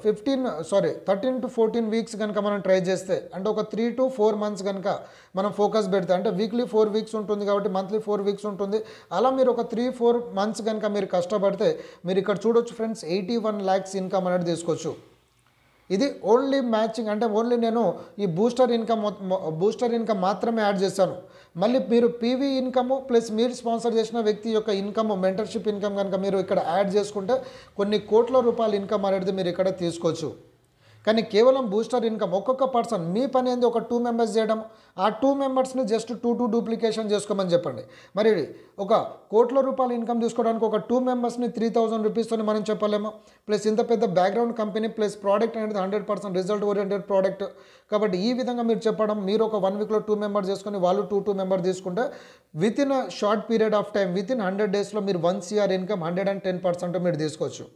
fifteen sorry thirteen to fourteen weeks కనుక మనం ట్రై చేస్తే అంటే ఒక త్రీ టు ఫోర్ మంత్స్ కనుక మనం ఫోకస్ పెడితే అంటే వీక్లీ ఫోర్ వీక్స్ ఉంటుంది కాబట్టి మంత్లీ ఫోర్ వీక్స్ ఉంటుంది అలా మీరు ఒక త్రీ ఫోర్ మంత్స్ కనుక మీరు కష్టపడితే మీరు ఇక్కడ చూడొచ్చు friends eighty one lakhs income అనేది తీసుకోవచ్చు ఇది ఓన్లీ మ్యాచింగ్ అంటే ఓన్లీ నేను ఈ బూస్టర్ ఇన్కమ్ బూస్టర్ ఇన్కమ్ మాత్రమే యాడ్ చేశాను మళ్ళీ మీరు పీవీ ఇన్కమ్ ప్లస్ మీరు స్పాన్సర్ చేసిన వ్యక్తి యొక్క ఇన్కమ్ మెంటర్షిప్ ఇన్కమ్ కనుక మీరు ఇక్కడ యాడ్ చేసుకుంటే కొన్ని కోట్ల రూపాయల ఇన్కమ్ అనేది మీరు ఇక్కడ తీసుకోవచ్చు కానీ కేవలం బూస్టర్ ఇన్కమ్ ఒక్కొక్క పర్సన్ మీ పని ఏంది ఒక టూ మెంబర్స్ చేయడం ఆ టూ మెంబర్స్ని జస్ట్ టూ టూ డూప్లికేషన్ చేసుకోమని చెప్పండి మరి ఒక కోట్ల రూపాయల ఇన్కమ్ తీసుకోవడానికి ఒక టూ మెంబర్స్ని త్రీ థౌజండ్ రూపీస్తో మనం చెప్పలేము ప్లస్ ఇంత పెద్ద బ్యాక్గ్రౌండ్ కంపెనీ ప్లస్ ప్రోడక్ట్ అనేది hundred percent result oriented product కాబట్టి ఈ విధంగా మీరు చెప్పడం మీరు ఒక వన్ వీక్లో టూ మెంబర్స్ చేసుకొని వాళ్ళు టూ టూ మెంబర్ తీసుకుంటే within short period of time within hundred డేస్లో మీరు one CR income hundred and ten percent మీరు తీసుకోవచ్చు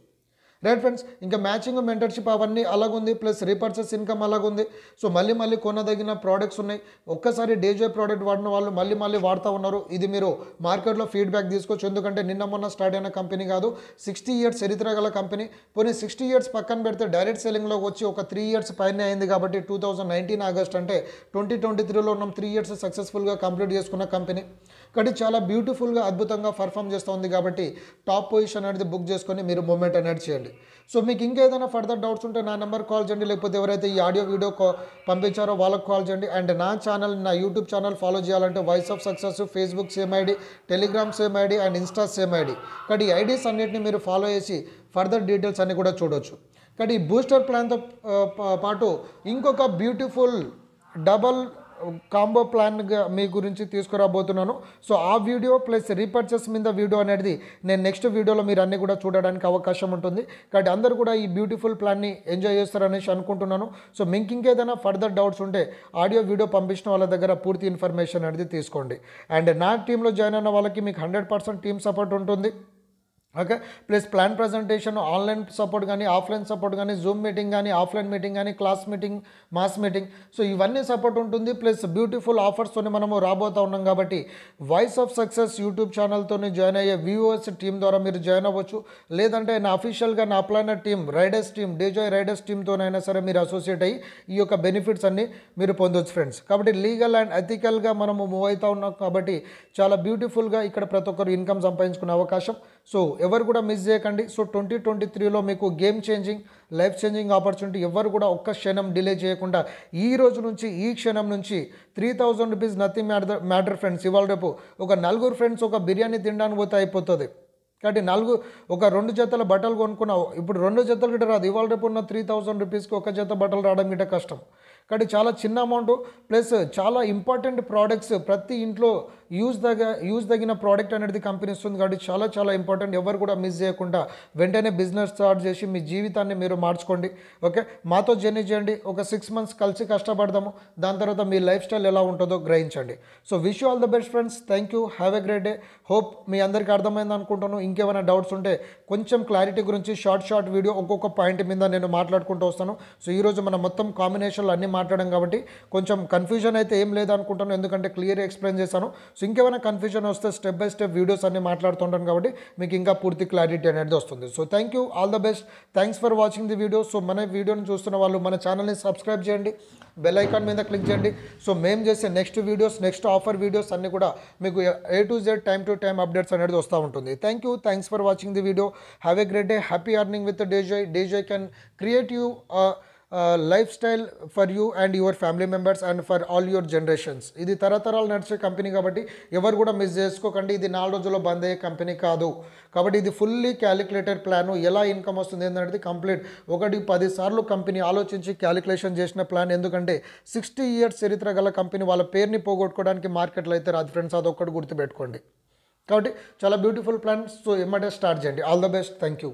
రైట్ ఫ్రెండ్స్ ఇంకా మ్యాచింగ్ మెంటర్షిప్ అవన్నీ అలాగుంది ప్లస్ రీపర్చేస్ ఇన్కమ్ అలాగుంది సో మళ్ళీ మళ్ళీ కొనదగిన ప్రోడక్ట్స్ ఉన్నాయి ఒక్కసారి డేజే ప్రోడక్ట్ వాడిన వాళ్ళు మళ్ళీ మళ్ళీ వాడుతూ ఉన్నారు ఇది మీరు మార్కెట్లో ఫీడ్బ్యాక్ తీసుకోవచ్చు ఎందుకంటే నిన్న మొన్న స్టార్ట్ అయిన కంపెనీ కాదు సిక్స్టీ ఇయర్స్ చరిత్ర గల కంపెనీ పోనీ సిక్స్టీ ఇయర్స్ పక్కన పెడితే డైరెక్ట్ సెల్లింగ్లో వచ్చి ఒక త్రీ ఇయర్స్ పైన అయింది కాబట్టి టూ థౌజండ్ నైన్టీన్ ఆగస్ట్ అంటే ట్వంటీ ట్వంటీ త్రీలో ఉన్నాం త్రీ ఇయర్స్ సక్సెస్ఫుల్గా కంప్లీట్ చేసుకున్న కంపెనీ కానీ చాలా బ్యూటిఫుల్గా అద్భుతంగా పర్ఫామ్ చేస్తుంది కాబట్టి టాప్ పొజిషన్ అనేది బుక్ చేసుకొని మీరు మూమెంట్ అనేది చేయండి సో మీకు ఇంకేదైనా ఫర్దర్ డౌట్స్ ఉంటే నా నెంబర్ కాల్ చేయండి లేకపోతే ఎవరైతే ఈ ఆడియో వీడియో పంపించారో వాళ్ళకు కాల్ చేయండి అండ్ నా ఛానల్ నా యూట్యూబ్ ఛానల్ ఫాలో చేయాలంటే voice of success Facebook same ID Telegram same ID and Insta same ID కాబట్టి ఈ ఐడీస్ అన్నింటిని మీరు ఫాలో చేసి ఫర్దర్ డీటెయిల్స్ అన్నీ కూడా చూడొచ్చు కాబట్టి ఈ బూస్టర్ ప్లాన్తో పాటు ఇంకొక బ్యూటిఫుల్ డబల్ కాంబో ప్లాన్గా మీ గురించి తీసుకురాబోతున్నాను సో ఆ వీడియో ప్లస్ రీపర్చేస్ మీద వీడియో అనేది నేను నెక్స్ట్ వీడియోలో మీరు అన్నీ కూడా చూడడానికి అవకాశం ఉంటుంది కాబట్టి అందరూ కూడా ఈ బ్యూటిఫుల్ ప్లాన్ని ఎంజాయ్ చేస్తారనేసి అనుకుంటున్నాను సో మీకు ఇంకేదైనా ఫర్దర్ డౌట్స్ ఉంటే ఆడియో వీడియో పంపించిన వాళ్ళ దగ్గర పూర్తి ఇన్ఫర్మేషన్ అనేది తీసుకోండి అండ్ నా టీంలో జాయిన్ అయిన వాళ్ళకి మీకు హండ్రెడ్ పర్సెంట్ టీమ్ సపోర్ట్ ఉంటుంది okay plus plan presentation online support కానీ ఆఫ్లైన్ సపోర్ట్ కానీ జూమ్ మీటింగ్ కానీ ఆఫ్లైన్ మీటింగ్ కానీ class meeting mass meeting so ఇవన్నీ సపోర్ట్ ఉంటుంది ప్లస్ బ్యూటిఫుల్ ఆఫర్స్తోనే మనము రాబోతూ ఉన్నాం కాబట్టి వాయిస్ ఆఫ్ సక్సెస్ యూట్యూబ్ ఛానల్తోనే జాయిన్ అయ్యే వ్యూఎస్ టీం ద్వారా మీరు జాయిన్ అవ్వచ్చు లేదంటే నా అఫీషియల్గా నా plan team riders team Dejoy riders టీమ్తోనైనా సరే మీరు అసోసియేట్ అయ్యి ఈ యొక్క బెనిఫిట్స్ అన్నీ మీరు పొందొచ్చు ఫ్రెండ్స్ కాబట్టి లీగల్ అండ్ ఎథికల్గా మనము మూవ్ అవుతూ ఉన్నాం కాబట్టి చాలా బ్యూటిఫుల్గా ఇక్కడ ప్రతి ఒక్కరు ఇన్కమ్ సంపాదించుకునే అవకాశం సో ఎవరు కూడా మిస్ చేయకండి సో ట్వంటీ ట్వంటీ త్రీలో మీకు game changing life changing opportunity ఎవరు కూడా ఒక్క క్షణం డిలే చేయకుండా ఈ రోజు నుంచి ఈ క్షణం నుంచి three thousand rupees nothing matter matter friends ఇవాళ రేపు ఒక నలుగురు ఫ్రెండ్స్ ఒక బిర్యానీ తినడానికి పోతే అయిపోతుంది కాబట్టి నాలుగు ఒక రెండు జతల బట్టలు కొనుక్కున్నావు ఇప్పుడు రెండు జతలు గిట్ట రాదు ఇవాళ రేపు ఉన్న త్రీ థౌజండ్ రూపీస్కి ఒక జత బట్టలు రావడం గిట్ట కష్టం కాబట్టి చాలా చిన్న అమౌంట్ ప్లస్ చాలా ఇంపార్టెంట్ ప్రోడక్ట్స్ ప్రతి ఇంట్లో యూజ్ దగ్గ యూజ్ తగిన ప్రోడక్ట్ అనేది కంపెనీ ఇస్తుంది కాబట్టి చాలా చాలా ఇంపార్టెంట్ ఎవరు కూడా మిస్ చేయకుండా వెంటనే బిజినెస్ స్టార్ట్ చేసి మీ జీవితాన్ని మీరు మార్చుకోండి ఓకే మాతో జర్నీ చేయండి ఒక సిక్స్ మంత్స్ కలిసి కష్టపడదాము దాని తర్వాత మీ లైఫ్ స్టైల్ ఎలా ఉంటుందో గ్రహించండి so wish all the best friends thank you have a great day hope మీ అందరికీ అర్థమైంది అనుకుంటాను ఇంకేమైనా డౌట్స్ ఉంటే కొంచెం క్లారిటీ గురించి షార్ట్ షార్ట్ వీడియో ఒక్కొక్క పాయింట్ మీద నేను మాట్లాడుకుంటూ వస్తాను సో ఈరోజు మనం మొత్తం కాంబినేషన్లు అన్నీ మాట్లాడడం కాబట్టి కొంచెం కన్ఫ్యూజన్ అయితే ఏం లేదనుకుంటాను ఎందుకంటే క్లియర్ ఎక్స్ప్లెయిన్ చేశాను సో ఇంకేమైనా కన్ఫ్యూజన్ వస్తే స్టెప్ బై స్టెప్ వీడియోస్ అన్ని మాట్లాడుతుంటాను కాబట్టి మీకు ఇంకా పూర్తి క్లారిటీ అనేది వస్తుంది so thank you all the best thanks for watching the video so మన వీడియోని చూస్తున్న వాళ్ళు మన ఛానల్ని సబ్స్క్రైబ్ చేయండి బెల్ ఐకాన్ మీద క్లిక్ చేయండి సో మేము చేసే next videos next offer videos అన్నీ కూడా మీకు A to Z time to time updates అనేది వస్తూ ఉంటుంది thank you thanks for watching the video have a great day happy earning with Dejoy Dejoy can create you lifestyle for you and your family members and for all your generations ఇది తరతరాలు నడిచే company కాబట్టి ఎవరు కూడా miss చేసుకోకండి ఇది నాలుగు రోజుల్లో బంద్ అయ్యే కంపెనీ కాదు కాబట్టి ఇది ఫుల్లీ క్యాలిక్యులేటెడ్ ప్లాన్ ఎలా ఇన్కమ్ వస్తుంది ఏంటంటే కంప్లీట్ ఒకటి పదిసార్లు కంపెనీ ఆలోచించి క్యాలిక్యులేషన్ చేసిన ప్లాన్ ఎందుకంటే సిక్స్టీ ఇయర్స్ చరిత్ర గల కంపెనీ వాళ్ళ పేరుని పోగొట్టుకోవడానికి మార్కెట్లో అయితే రాదు ఫ్రెండ్స్ అదొక్కటి గుర్తుపెట్టుకోండి కాబట్టి చాలా బ్యూటిఫుల్ ప్లాన్స్ సో ఎమ్మటే స్టార్ట్ చేయండి all the best thank you